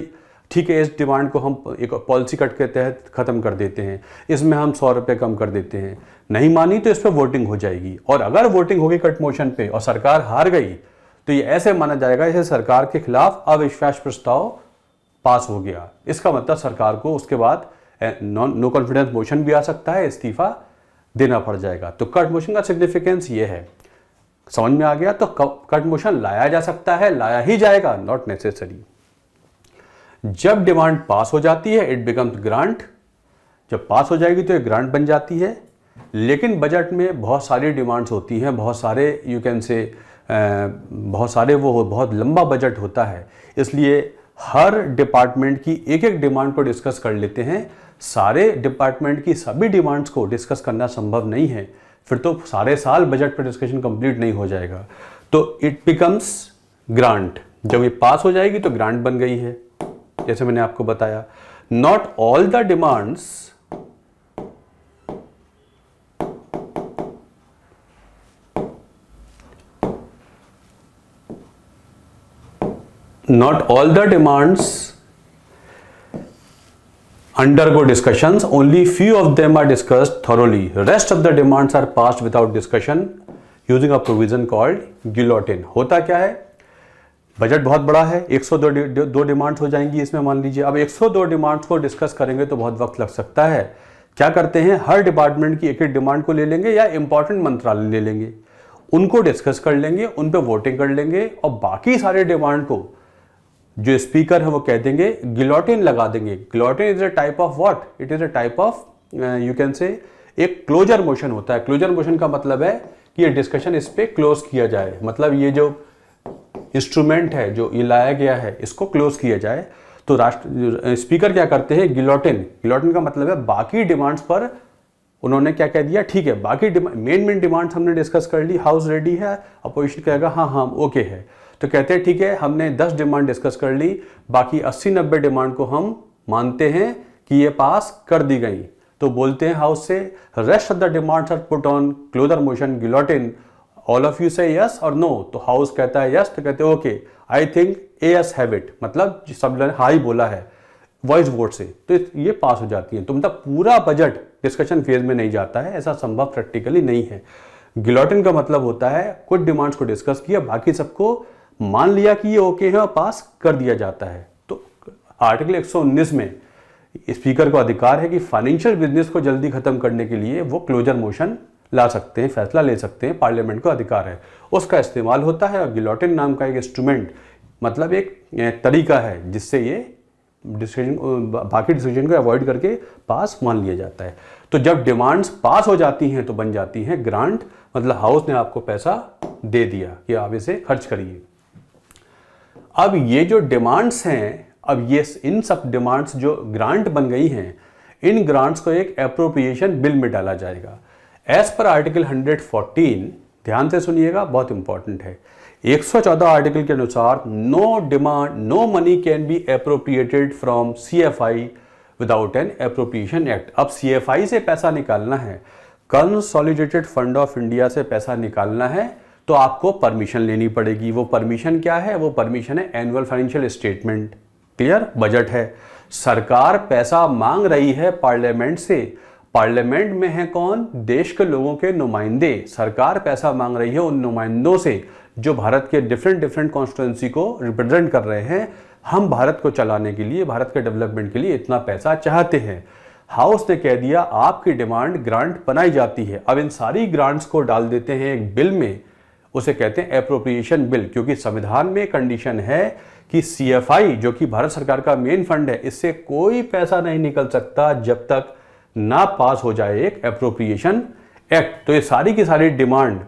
A: ठीक है इस डिमांड को हम एक पॉलिसी कट के तहत ख़त्म कर देते हैं इसमें हम सौ रुपये कम कर देते हैं नहीं मानी तो इस पर वोटिंग हो जाएगी और अगर वोटिंग होगी कट मोशन पे और सरकार हार गई तो ये ऐसे माना जाएगा जैसे सरकार के खिलाफ अविश्वास प्रस्ताव पास हो गया इसका मतलब सरकार को उसके बाद नो कॉन्फिडेंस मोशन भी आ सकता है इस्तीफा देना पड़ जाएगा तो कट मोशन का सिग्निफिकेंस ये है समझ में आ गया तो कट मोशन लाया जा सकता है लाया ही जाएगा नॉट नेसेसरी जब डिमांड पास हो जाती है इट बिकम्स ग्रांट जब पास हो जाएगी तो एक ग्रांट बन जाती है लेकिन बजट में बहुत सारी डिमांड्स होती हैं बहुत सारे यू कैन से बहुत सारे वो बहुत लंबा बजट होता है इसलिए हर डिपार्टमेंट की एक एक डिमांड को डिस्कस कर लेते हैं सारे डिपार्टमेंट की सभी डिमांड्स को डिस्कस करना संभव नहीं है फिर तो सारे साल बजट पर डिस्कशन कंप्लीट नहीं हो जाएगा तो इट बिकम्स ग्रांट जब ये पास हो जाएगी तो ग्रांट बन गई है जैसे मैंने आपको बताया not all the demands not all the demands undergo discussion only few of them are discuss thoroughly rest of the demands are pass without discussion using a provision called guillotine होता क्या है budget बहुत बड़ा है 102 सौ दो demand हो जाएंगी इसमें मान लीजिए अब 102 डिमांड्स को डिस्कस करेंगे तो बहुत वक्त लग सकता है क्या करते हैं हर डिपार्टमेंट की एक एक डिमांड को ले लेंगे या इंपॉर्टेंट मंत्रालय ले लेंगे उनको डिस्कस कर लेंगे उन पर वोटिंग कर लेंगे और बाकी सारे डिमांड को जो स्पीकर है वो कह देंगे गिलोटिन लगा देंगे guillotine is a type of what it is a type of you can say एक क्लोजर मोशन होता है क्लोजर मोशन का मतलब है कि ये डिस्कशन इस पर क्लोज किया जाए मतलब ये जो इंस्ट्रूमेंट है जो ये लाया गया है इसको क्लोज किया जाए तो राष्ट्र स्पीकर क्या करते हैं गिलोटिन गिलोटिन का मतलब है बाकी डिमांड्स पर उन्होंने क्या कह दिया ठीक है बाकी मेन मेन डिमांड्स हमने डिस्कस कर ली हाउस रेडी है अपोजिशन कहेगा हाँ हाँ ओके है तो कहते हैं ठीक है हमने 10 डिमांड डिस्कस कर ली बाकी अस्सी नब्बे डिमांड को हम मानते हैं कि ये पास कर दी गई तो बोलते हैं हाउस से rest of the demands are put on closure motion guillotine all of you say yes और नो तो हाउस कहता है यस yes, तो कहते हैं okay I think ayes have it मतलब सब ने हाई बोला है वॉइस वोट से तो ये पास हो जाती है तो मतलब पूरा बजट डिस्कशन फेज में नहीं जाता है ऐसा संभव प्रैक्टिकली नहीं है गिलोटिन का मतलब होता है कुछ डिमांड्स को डिस्कस किया बाकी सबको मान लिया कि ये ओके है और पास कर दिया जाता है तो आर्टिकल 119 में स्पीकर को अधिकार है कि फाइनेंशियल बिजनेस को जल्दी खत्म करने के लिए वो क्लोजर मोशन ला सकते हैं फैसला ले सकते हैं पार्लियामेंट को अधिकार है उसका इस्तेमाल होता है और गिलोटिन नाम का एक इंस्ट्रूमेंट मतलब एक तरीका है जिससे ये डिसीजन बाकी डिसीजन को अवॉइड करके पास मान लिया जाता है तो जब डिमांड्स पास हो जाती हैं तो बन जाती हैं ग्रांट मतलब हाउस ने आपको पैसा दे दिया कि आप इसे खर्च करिए अब ये जो डिमांड्स हैं अब ये इन सब डिमांड्स जो ग्रांट बन गई हैं इन ग्रांट्स को एक अप्रोप्रिएशन बिल में डाला जाएगा एज पर आर्टिकल 114 ध्यान से सुनिएगा बहुत इंपॉर्टेंट है 114 आर्टिकल के अनुसार no demand no money can be appropriated from CFI without an appropriation act अब सीएफआई से पैसा निकालना है कंसोलिडेटेड फंड ऑफ इंडिया से पैसा निकालना है तो आपको परमिशन लेनी पड़ेगी वो परमिशन क्या है वो परमिशन है annual financial statement clear budget है सरकार पैसा मांग रही है पार्लियामेंट से पार्लियामेंट में है कौन देश के लोगों के नुमाइंदे सरकार पैसा मांग रही है उन नुमाइंदों से जो भारत के डिफरेंट डिफरेंट कॉन्स्टिट्युएंसी को रिप्रेजेंट कर रहे हैं हम भारत को चलाने के लिए भारत के डेवलपमेंट के लिए इतना पैसा चाहते हैं हाउस ने कह दिया आपकी डिमांड ग्रांट बनाई जाती है अब इन सारी ग्रांट्स को डाल देते हैं एक बिल में उसे कहते हैं अप्रोप्रिएशन बिल क्योंकि संविधान में कंडीशन है कि सीएफआई जो कि भारत सरकार का मेन फंड है इससे कोई पैसा नहीं निकल सकता जब तक ना पास हो जाए एक अप्रोप्रिएशन एक्ट तो ये सारी की सारी डिमांड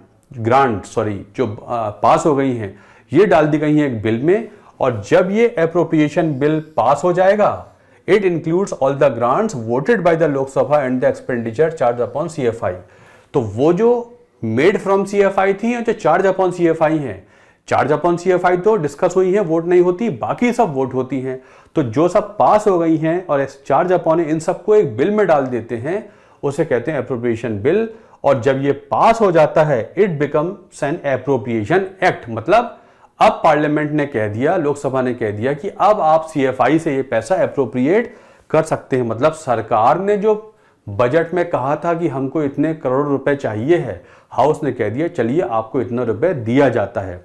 A: ग्रांट सॉरी जो आ, पास हो गई हैं ये डाल दी गई हैं एक बिल में और जब ये अप्रोप्रिएशन बिल पास हो जाएगा it includes all the grants voted by the Lok Sabha and the expenditure charge upon C तो वो जो मेड फ्रॉम सी थी और जो चार्ज अपॉन सी हैं चार्ज अपॉन आई तो डिस्कस हुई है वोट नहीं होती बाकी सब वोट होती हैं तो जो सब पास हो गई हैं और चार्ज अपॉन इन सबको एक बिल में डाल देते हैं उसे कहते हैं अप्रोप्रिएशन बिल और जब ये पास हो जाता है it becomes an appropriation act मतलब अब पार्लियामेंट ने कह दिया लोकसभा ने कह दिया कि अब आप आई से ये पैसा अप्रोप्रिएट कर सकते हैं मतलब सरकार ने जो बजट में कहा था कि हमको इतने करोड़ रुपए चाहिए है हाउस ने कह दिया चलिए आपको इतना रुपए दिया जाता है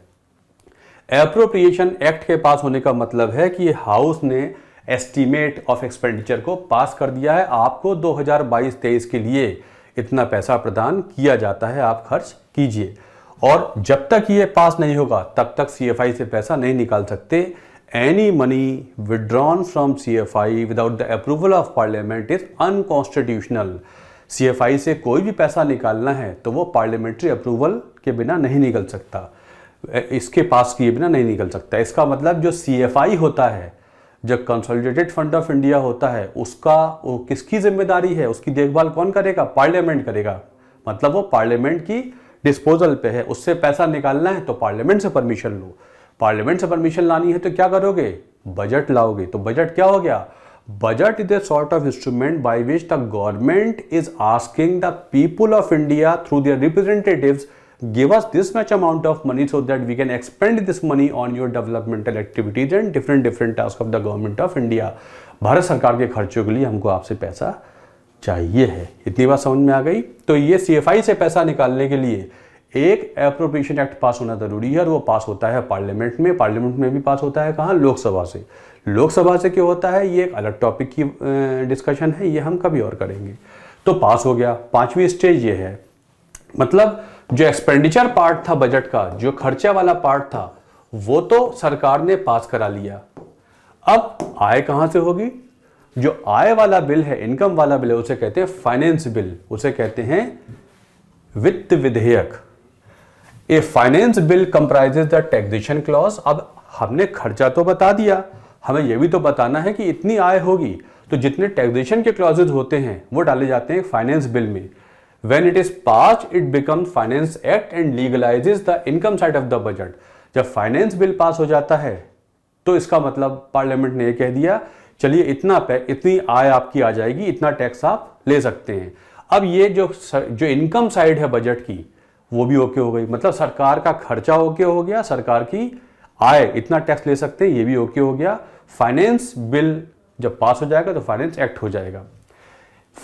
A: एप्रोप्रिएशन एक्ट के पास होने का मतलब है कि हाउस ने एस्टीमेट ऑफ एक्सपेंडिचर को पास कर दिया है आपको 2022-23 के लिए इतना पैसा प्रदान किया जाता है आप खर्च कीजिए और जब तक ये पास नहीं होगा तब तक सी से पैसा नहीं निकाल सकते any money withdrawn from C without the approval of parliament is unconstitutional C से कोई भी पैसा निकालना है तो वो पार्लियामेंट्री अप्रूवल के बिना नहीं निकल सकता इसके पास किए बिना नहीं निकल सकता इसका मतलब जो सी होता है जो कंसोलिडेटेड फंड ऑफ इंडिया होता है उसका वो किसकी जिम्मेदारी है उसकी देखभाल कौन करेगा पार्लियामेंट करेगा मतलब वो पार्लियामेंट की डिस्पोजल पे है उससे पैसा निकालना है तो पार्लियामेंट से परमिशन लो पार्लियामेंट से परमिशन लानी है तो क्या करोगे बजट लाओगे तो बजट क्या हो गया budget is a sort of instrument by which the government is asking the people of India through their representatives give us this much amount of money so that we can expend this money on your developmental activities and different different tasks of the government of India. Bharat सरकार के खर्चों के लिए हमको आपसे पैसा चाहिए है इतनी बात समझ में आ गई तो ये सी से पैसा निकालने के लिए एक अप्रोप्रिएशन एक्ट पास होना ज़रूरी है और वो पास होता है पार्लियामेंट में पार्लियामेंट में भी पास होता है कहाँ लोकसभा से लोकसभा से क्यों होता है ये एक अलग टॉपिक की डिस्कशन है ये हम कभी और करेंगे तो पास हो गया पांचवी स्टेज ये है मतलब जो एक्सपेंडिचर पार्ट था बजट का जो खर्चा वाला पार्ट था वो तो सरकार ने पास करा लिया अब आय कहां से होगी जो आय वाला बिल है इनकम वाला बिल है उसे कहते हैं फाइनेंस बिल उसे कहते हैं वित्त विधेयक a finance bill comprises the taxation clause अब हमने खर्चा तो बता दिया हमें यह भी तो बताना है कि इतनी आय होगी तो जितने टैक्सेशन के क्लॉजेज होते हैं वो डाले जाते हैं फाइनेंस बिल में when it is passed it becomes finance act and legalizes the income side of the budget जब फाइनेंस बिल पास हो जाता है तो इसका मतलब पार्लियामेंट ने यह कह दिया चलिए इतना पे इतनी आय आपकी आ जाएगी इतना टैक्स आप ले सकते हैं अब ये जो जो इनकम साइड है बजट की वो भी ओके हो गई मतलब सरकार का खर्चा ओके हो गया सरकार की आय इतना टैक्स ले सकते हैं ये भी ओके हो गया फाइनेंस बिल जब पास हो जाएगा तो फाइनेंस एक्ट हो जाएगा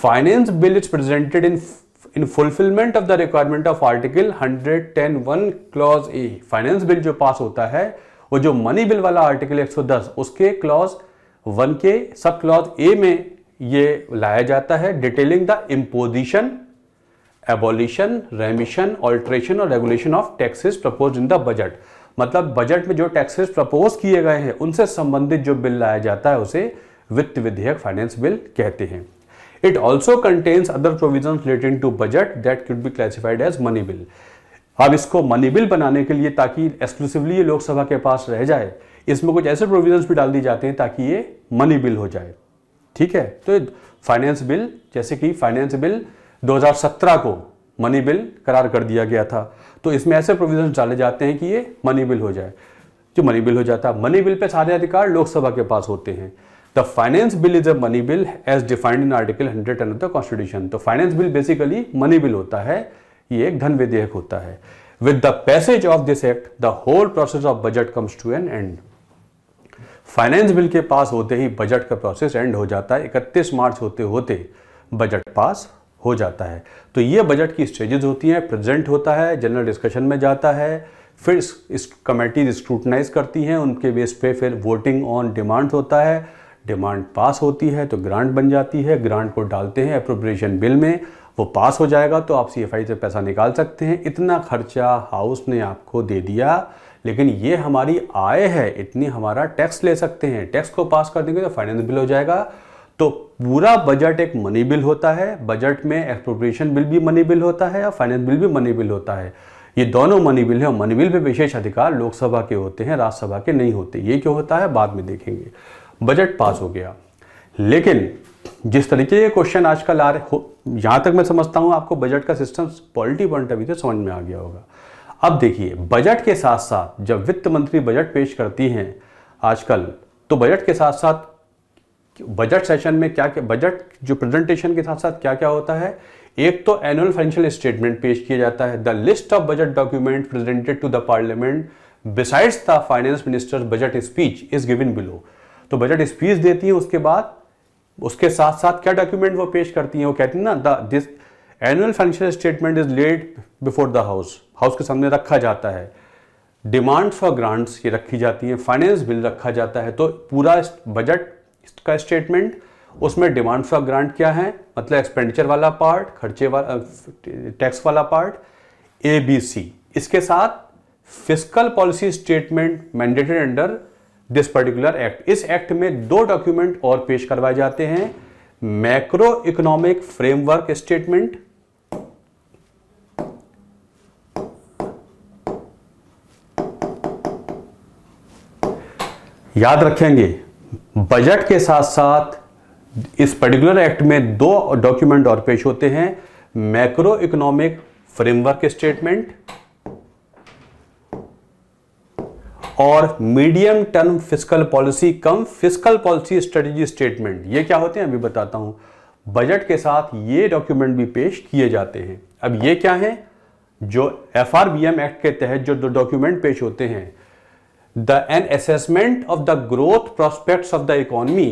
A: finance bill is presented in in fulfilment of the requirement of article hundred ten one clause A finance bill जो पास होता है वो जो मनी बिल वाला आर्टिकल 110 उसके क्लॉज वन के सब क्लॉज ए में ये लाया जाता है detailing the imposition abolition remission alteration और regulation of taxes propose in the budget मतलब बजट में जो टैक्सेस प्रपोज किए गए हैं उनसे संबंधित जो बिल लाया जाता है उसे वित्त विधेयक फाइनेंस बिल कहते हैं it also contains other provision related to budget that could be classified as money bill अब इसको मनी बिल बनाने के लिए ताकि एक्सक्लूसिवली ये लोकसभा के पास रह जाए इसमें कुछ ऐसे प्रोविजंस भी डाल दिए जाते हैं ताकि ये मनी बिल हो जाए ठीक है तो फाइनेंस बिल जैसे कि फाइनेंस बिल 2017 को मनी बिल करार कर दिया गया था तो इसमें ऐसे प्रोविजन डाले जाते हैं कि ये मनी बिल हो जाए जो मनी बिल हो जाता है मनी बिल पे सारे अधिकार लोकसभा के पास होते हैं the finance bill is a money bill as defined in article hundred ten of the constitution तो finance bill basically money bill होता है ये एक धन विधेयक होता है with the passage of this act the whole process of budget comes to an end finance bill के पास होते ही बजट का प्रोसेस एंड हो जाता है 31 मार्च होते होते बजट पास हो जाता है तो ये बजट की स्टेजेस होती हैं प्रेजेंट होता है जनरल डिस्कशन में जाता है फिर इस कमेटी स्क्रूटनाइज करती हैं उनके बेस पे फिर वोटिंग ऑन डिमांड होता है डिमांड पास होती है तो ग्रांट बन जाती है ग्रांट को डालते हैं अप्रोप्रिएशन बिल में वो पास हो जाएगा तो आप सी से पैसा निकाल सकते हैं इतना खर्चा हाउस ने आपको दे दिया लेकिन ये हमारी आय है इतनी हमारा टैक्स ले सकते हैं टैक्स को पास कर देंगे तो फाइनेंस बिल हो जाएगा तो पूरा बजट एक मनी बिल होता है बजट में एक्सप्रोप्रिएशन बिल भी मनी बिल होता है और फाइनेंस बिल भी मनी बिल होता है ये दोनों मनी बिल है और मनी बिल पे विशेष अधिकार लोकसभा के होते हैं राज्यसभा के नहीं होते ये क्यों होता है बाद में देखेंगे बजट पास हो गया लेकिन जिस तरीके के क्वेश्चन आजकल आ रहे हो यहाँ तक मैं समझता हूँ आपको बजट का system polity point of view से समझ में आ गया होगा अब देखिए बजट के साथ साथ जब वित्त मंत्री बजट पेश करती हैं आजकल तो बजट के साथ साथ बजट सेशन में क्या क्या बजट जो प्रेजेंटेशन के साथ साथ क्या क्या होता है एक तो एनुअल फाइनेंशियल स्टेटमेंट पेश किया जाता है the list of budget document presented to the parliament besides the finance minister budget speech is given below तो बजट स्पीच देती है उसके बाद उसके साथ साथ क्या डॉक्यूमेंट वो पेश करती है वो कहती है ना this annual financial statement is laid before the house house के सामने रखा जाता है डिमांड फॉर ग्रांट्स ये रखी जाती है फाइनेंस बिल रखा जाता है तो पूरा बजट का स्टेटमेंट उसमें डिमांड फॉर ग्रांट क्या है मतलब एक्सपेंडिचर वाला पार्ट खर्चे वाला टैक्स वाला पार्ट ए बी सी इसके साथ physical policy statement mandated under this particular act इस एक्ट में दो डॉक्यूमेंट और पेश करवाए जाते हैं मैक्रो इकोनॉमिक फ्रेमवर्क स्टेटमेंट याद रखेंगे बजट के साथ साथ इस पर्टिकुलर एक्ट में दो डॉक्यूमेंट और पेश होते हैं मैक्रो इकोनॉमिक फ्रेमवर्क स्टेटमेंट और medium term physical policy cum physical policy strategy statement ये क्या होते हैं अभी बताता हूं बजट के साथ ये डॉक्यूमेंट भी पेश किए जाते हैं अब ये क्या है जो एफ एक्ट के तहत जो डॉक्यूमेंट पेश होते हैं the an assessment of the growth prospect of the economy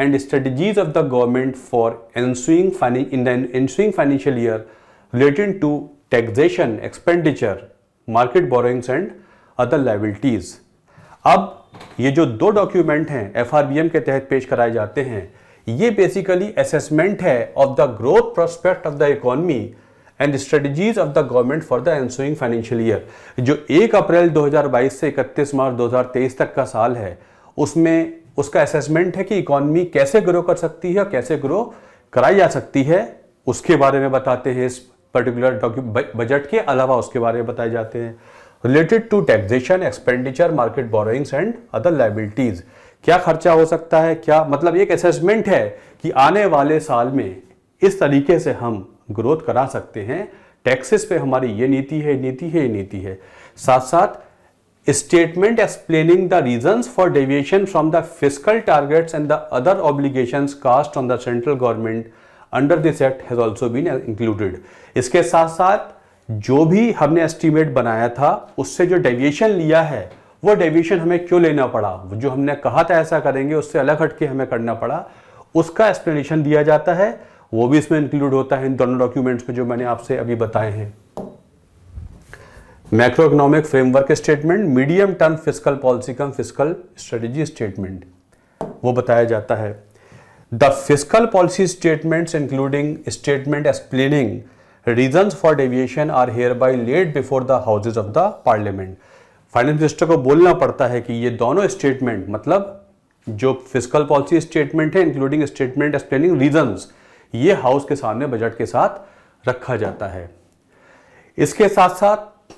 A: and strategies of the government for ensuing in the financial year related to taxation expenditure market borrowings and other liabilities अब ये जो दो document हैं F के तहत पेश कराए जाते हैं ये बेसिकली असेसमेंट है of the growth prospect of the economy and strategies of the government for the ensuing financial year जो 1 अप्रैल 2022 से 31 मार्च 2023 तक का साल है उसमें उसका असेसमेंट है कि इकोनॉमी कैसे ग्रो कर सकती है और कैसे ग्रो कराई जा सकती है उसके बारे में बताते हैं इस पर्टिकुलर डॉक्यूमेंट बजट के अलावा उसके बारे में बताए जाते हैं related to taxation expenditure market borrowings and other liabilities क्या खर्चा हो सकता है क्या मतलब एक असेसमेंट है कि आने वाले साल में इस तरीके से हम ग्रोथ करा सकते हैं टैक्सेस पे हमारी ये नीति है नीति है ये नीति है साथ साथ statement explaining the reasons for deviation from the physical targets and the other obligations cast on the central government under this act has also been included इसके साथ साथ जो भी हमने एस्टीमेट बनाया था उससे जो डेविएशन लिया है वो डेविएशन हमें क्यों लेना पड़ा जो हमने कहा था ऐसा करेंगे उससे अलग हटके हमें करना पड़ा उसका एक्सप्लेनेशन दिया जाता है वो भी इसमें इंक्लूड होता है इन दोनों डॉक्यूमेंट्स में जो मैंने आपसे अभी बताए हैं macro economic framework statement medium term physical policy cum physical strategy statement वो बताया जाता है the physical policy statements including statement explaining reason for deviation are hereby laid before the houses of the parliament finance minister को बोलना पड़ता है कि ये दोनों स्टेटमेंट मतलब जो फिजिकल पॉलिसी स्टेटमेंट है इंक्लूडिंग स्टेटमेंट एक्सप्लेनिंग रीजन ये हाउस के सामने बजट के साथ रखा जाता है इसके साथ साथ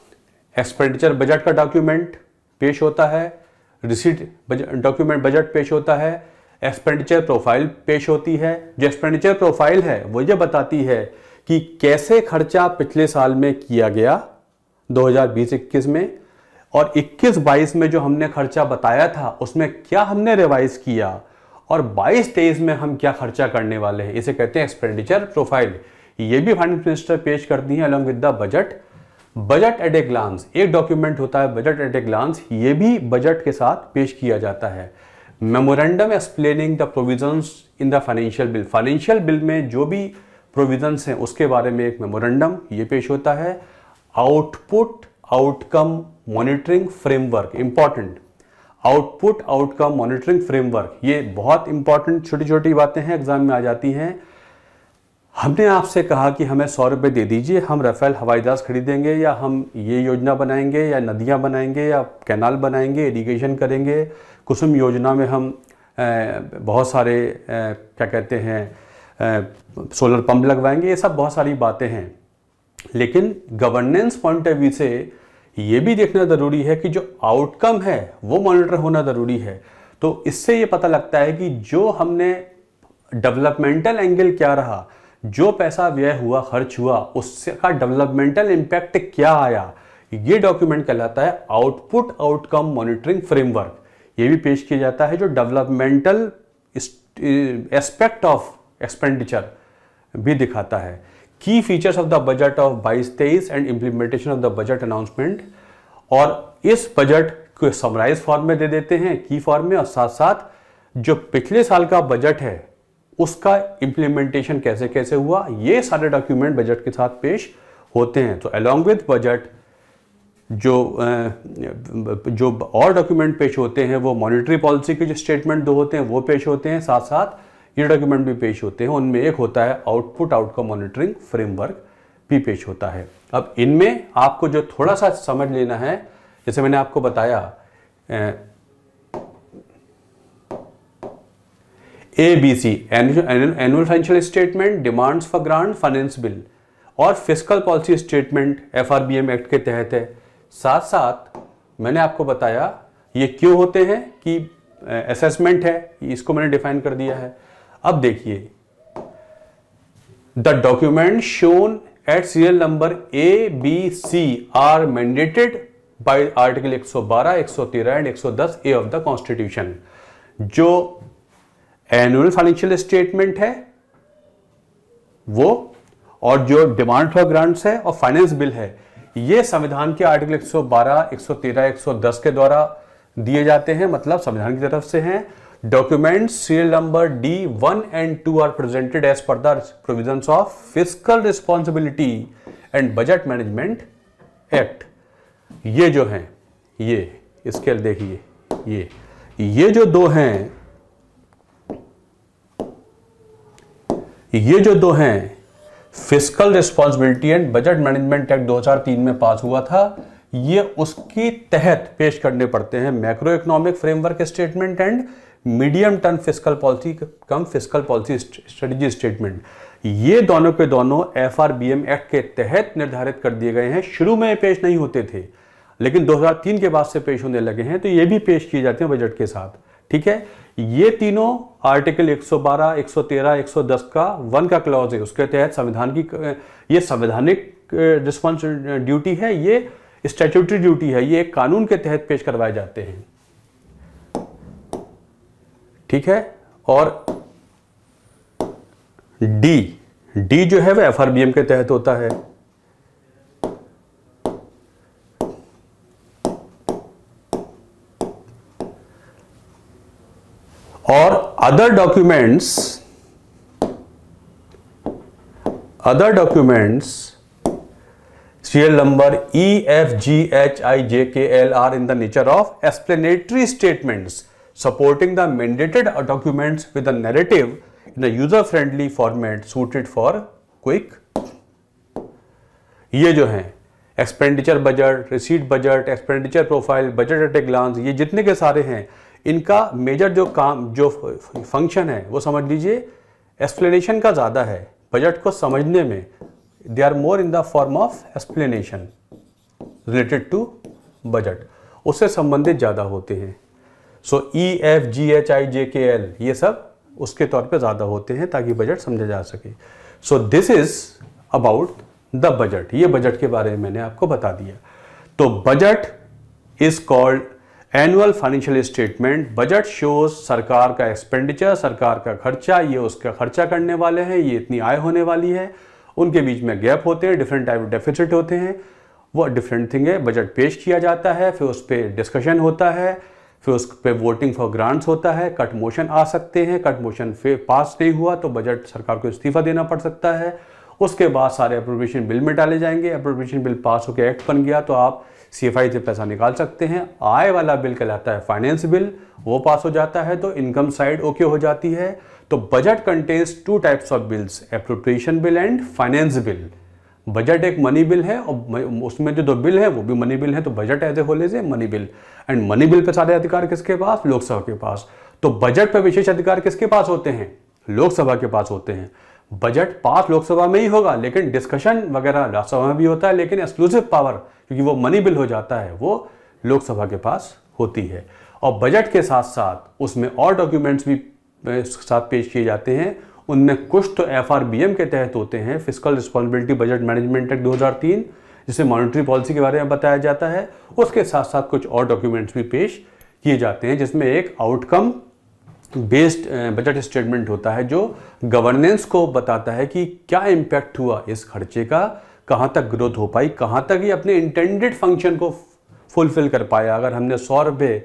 A: एक्सपेंडिचर बजट का डॉक्यूमेंट पेश होता है रिसीट डॉक्यूमेंट बजट पेश होता है एक्सपेंडिचर प्रोफाइल पेश होती है जो एक्सपेंडिचर प्रोफाइल है वो ये बताती है कि कैसे खर्चा पिछले साल में किया गया 2020-21 में और 21-22 में जो हमने खर्चा बताया था उसमें क्या हमने रिवाइज किया और 22-23 में हम क्या खर्चा करने वाले हैं इसे कहते हैं एक्सपेंडिचर प्रोफाइल ये भी फाइनेंस मिनिस्टर पेश करती हैं along with the budget budget at a glance एक डॉक्यूमेंट होता है बजट एट ए ग्लांस ये भी बजट के साथ पेश किया जाता है memorandum explaining the provisions in the financial bill financial bill में जो भी प्रोविजंस हैं उसके बारे में एक मेमोरेंडम ये पेश होता है output outcome monitoring framework important output outcome monitoring framework ये बहुत इंपॉर्टेंट छोटी छोटी बातें हैं एग्जाम में आ जाती हैं हमने आपसे कहा कि हमें सौ रुपये दे दीजिए हम रफेल हवाई जहाज़ खरीदेंगे या हम ये योजना बनाएंगे या नदियाँ बनाएंगे या कैनाल बनाएंगे इरीगेशन करेंगे कुसुम योजना में हम बहुत सारे क्या कहते हैं सोलर पंप लगवाएंगे ये सब बहुत सारी बातें हैं लेकिन गवर्नेंस पॉइंट ऑफ व्यू से ये भी देखना ज़रूरी है कि जो आउटकम है वो मॉनिटर होना ज़रूरी है तो इससे ये पता लगता है कि जो हमने डेवलपमेंटल एंगल क्या रहा जो पैसा व्यय हुआ खर्च हुआ का डेवलपमेंटल इम्पैक्ट क्या आया ये डॉक्यूमेंट कहलाता है आउटपुट आउटकम मॉनिटरिंग फ्रेमवर्क ये भी पेश किया जाता है जो डेवलपमेंटल एस्पेक्ट ऑफ एक्सपेंडिचर भी दिखाता है की features of the budget of बाईस तेईस and implementation of the budget announcement और इस बजट को समराइज फॉर्म में दे देते हैं की फॉर्म में और साथ साथ जो पिछले साल का बजट है उसका इम्प्लीमेंटेशन कैसे कैसे हुआ ये सारे डॉक्यूमेंट बजट के साथ पेश होते हैं तो अलॉन्ग विद बजट जो जो और डॉक्यूमेंट पेश होते हैं वो मॉनेटरी पॉलिसी के जो स्टेटमेंट दो होते हैं वो पेश होते हैं साथ साथ ये डॉक्यूमेंट भी पेश होते हैं उनमें एक होता है आउटपुट आउटकम मॉनिटरिंग फ्रेमवर्क भी पेश होता है अब इनमें आपको जो थोड़ा सा समझ लेना है जैसे मैंने आपको बताया A B C annual financial statement demands for grant finance bill और physical policy statement F act के तहत है साथ साथ मैंने आपको बताया ये क्यों होते हैं कि असेसमेंट है इसको मैंने डिफाइन कर दिया है अब देखिए the document shown at serial number A B C are mandated by article 112, 113 and 110 A of the constitution जो एनुअल फाइनेंशियल स्टेटमेंट है वो और जो डिमांड फॉर ग्रांट्स है और फाइनेंस बिल है ये संविधान के आर्टिकल 112, 113, 110 के द्वारा दिए जाते हैं मतलब संविधान की तरफ से हैं document serial number D one and two are presented as per the provision of physical responsibility and budget management act ये जो है ये इसके देखिए ये ये जो दो हैं ये जो दो हैं physical responsibility and budget management act 2003 में पास हुआ था ये उसके तहत पेश करने पड़ते हैं macro economic framework statement and medium term physical policy cum physical policy strategy statement ये दोनों के दोनों एफ एक्ट के तहत निर्धारित कर दिए गए हैं शुरू में पेश नहीं होते थे लेकिन 2003 के बाद से पेश होने लगे हैं तो ये भी पेश किए जाते हैं बजट के साथ ठीक है ये तीनों आर्टिकल 112, 113, 110 का वन का क्लॉज है उसके तहत संविधान की ये संवैधानिक रिस्पॉन्स ड्यूटी है ये स्टैट्यूटरी ड्यूटी है ये एक कानून के तहत पेश करवाए जाते हैं ठीक है और डी डी जो है वह एफ के तहत होता है और other documents other documents serial number E F G H I J K L R in the nature of explanatory statements supporting the mandated documents with a narrative in a user-friendly format suited for quick. ये जो है expenditure budget receipt budget expenditure profile budget at a glance ये जितने के सारे हैं इनका major जो काम जो फंक्शन है वो समझ लीजिए एक्सप्लेनेशन का ज़्यादा है बजट को समझने में they are more in the form of explanation related to budget उससे संबंधित ज़्यादा होते हैं सो ई F G H I J K L ये सब उसके तौर पे ज़्यादा होते हैं ताकि बजट समझा जा सके so this is about the budget ये बजट के बारे में मैंने आपको बता दिया तो budget is called annual financial statement budget shows सरकार का एक्सपेंडिचर सरकार का खर्चा ये उसका खर्चा करने वाले हैं ये इतनी आय होने वाली है उनके बीच में गैप होते हैं डिफरेंट टाइप ऑफ डेफिसिट होते हैं वो डिफरेंट थिंग है बजट पेश किया जाता है फिर उस पर डिस्कशन होता है फिर उस पर वोटिंग फॉर ग्रांट्स होता है कट मोशन आ सकते हैं कट मोशन फिर पास नहीं हुआ तो बजट सरकार को इस्तीफा देना पड़ सकता है उसके बाद सारे अप्रोप्रिएशन बिल में डाले जाएंगे अप्रोप्रिएशन बिल पास होकर एक्ट बन गया तो आप सी से पैसा निकाल सकते हैं आय वाला बिल कहलाता है फाइनेंस बिल वो पास हो जाता है तो इनकम साइड ओके हो जाती है तो budget contains two types of bills appropriation bill and finance bill budget एक मनी बिल है और उसमें जो दो बिल है वो भी मनी बिल है तो budget as a whole is a money bill and money bill पे सारे अधिकार किसके पास लोकसभा के पास तो बजट पे विशेष अधिकार किसके पास होते हैं लोकसभा के पास होते हैं बजट पास लोकसभा में ही होगा लेकिन डिस्कशन वगैरह राज्यसभा में भी होता है लेकिन एक्सक्लूसिव पावर क्योंकि वो मनी बिल हो जाता है वो लोकसभा के पास होती है और बजट के साथ साथ उसमें और डॉक्यूमेंट्स भी साथ पेश किए जाते हैं उनमें कुछ तो एफ के तहत होते हैं physical responsibility budget management act दो जिसे मॉनिटरी पॉलिसी के बारे में बताया जाता है उसके साथ साथ कुछ और डॉक्यूमेंट्स भी पेश किए जाते हैं जिसमें एक आउटकम बेस्ड बजट स्टेटमेंट होता है जो गवर्नेंस को बताता है कि क्या इम्पैक्ट हुआ इस खर्चे का कहाँ तक ग्रोथ हो पाई कहाँ तक ये अपने इंटेंडेड फंक्शन को फुलफिल कर पाया अगर हमने सौ रुपये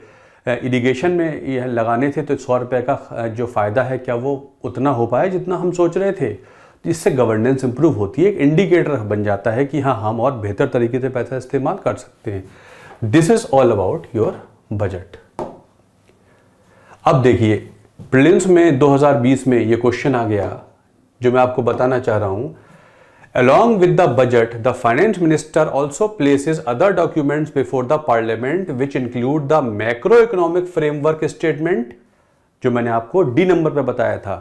A: इरिगेशन में यह लगाने थे तो सौ रुपये का जो फ़ायदा है क्या वो उतना हो पाया जितना हम सोच रहे थे तो इससे गवर्नेंस इंप्रूव होती है एक इंडिकेटर बन जाता है कि हाँ हम और बेहतर तरीके से पैसा इस्तेमाल कर सकते हैं this is all about your budget अब देखिए प्रिलिम्स में 2020 में ये क्वेश्चन आ गया जो मैं आपको बताना चाह रहा हूँ Along with the budget, the finance minister also places other documents before the parliament which include the macroeconomic framework statement जो मैंने आपको d number पर बताया था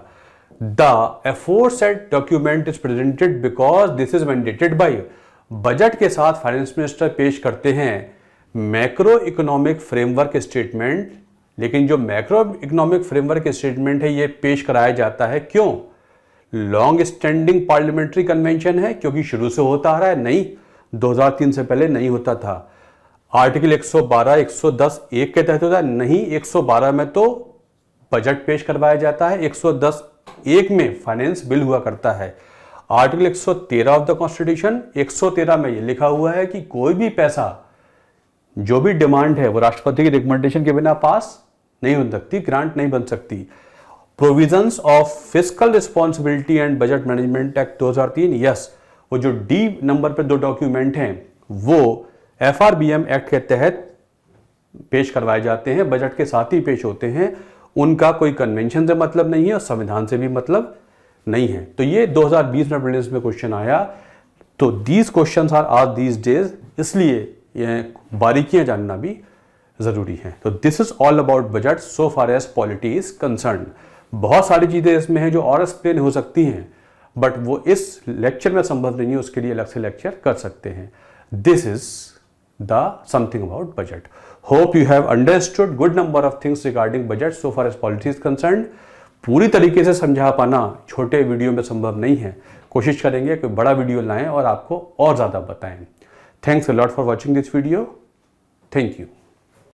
A: the aforesaid document is presented because this is mandated by budget के साथ finance minister पेश करते हैं मैक्रो इकोनॉमिक फ्रेमवर्क स्टेटमेंट लेकिन जो मैक्रो इकोनॉमिक फ्रेमवर्क स्टेटमेंट है ये पेश कराया जाता है क्यों लॉन्ग स्टैंडिंग पार्लियामेंट्री कन्वेंशन है क्योंकि शुरू से होता आ रहा है नहीं 2003 से पहले नहीं होता था आर्टिकल 112, 110 एक के तहत होता है नहीं 112 में तो बजट पेश करवाया जाता है 110 एक में फाइनेंस बिल हुआ करता है आर्टिकल 113 ऑफ द कॉन्स्टिट्यूशन 113 में यह लिखा हुआ है कि कोई भी पैसा जो भी डिमांड है वो राष्ट्रपति की रिकमेंडेशन के बिना पास नहीं हो सकती ग्रांट नहीं बन सकती provisions of physical responsibility and budget management act 2003 yes वो जो डी नंबर पर दो डॉक्यूमेंट हैं वो एफ एक्ट के तहत पेश करवाए जाते हैं बजट के साथ ही पेश होते हैं उनका कोई कन्वेंशन से मतलब नहीं है और संविधान से भी मतलब नहीं है तो ये 2020 में प्रिलिम्स में क्वेश्चन आया तो दीज क्वेश्चन आर आज दीज डेज इसलिए बारीकियां जानना भी जरूरी है तो this is all about budget so far as polity is concern बहुत सारी चीज़ें इसमें हैं जो और एक्सप्लेन हो सकती हैं बट वो इस लेक्चर में संभव नहीं है उसके लिए अलग से लेक्चर कर सकते हैं this is the something about budget hope you have understood good number of things regarding budget so far as policy concern पूरी तरीके से समझा पाना छोटे वीडियो में संभव नहीं है कोशिश करेंगे कि बड़ा वीडियो लाएं और आपको और ज़्यादा बताएं thanks a lot for watching this video thank you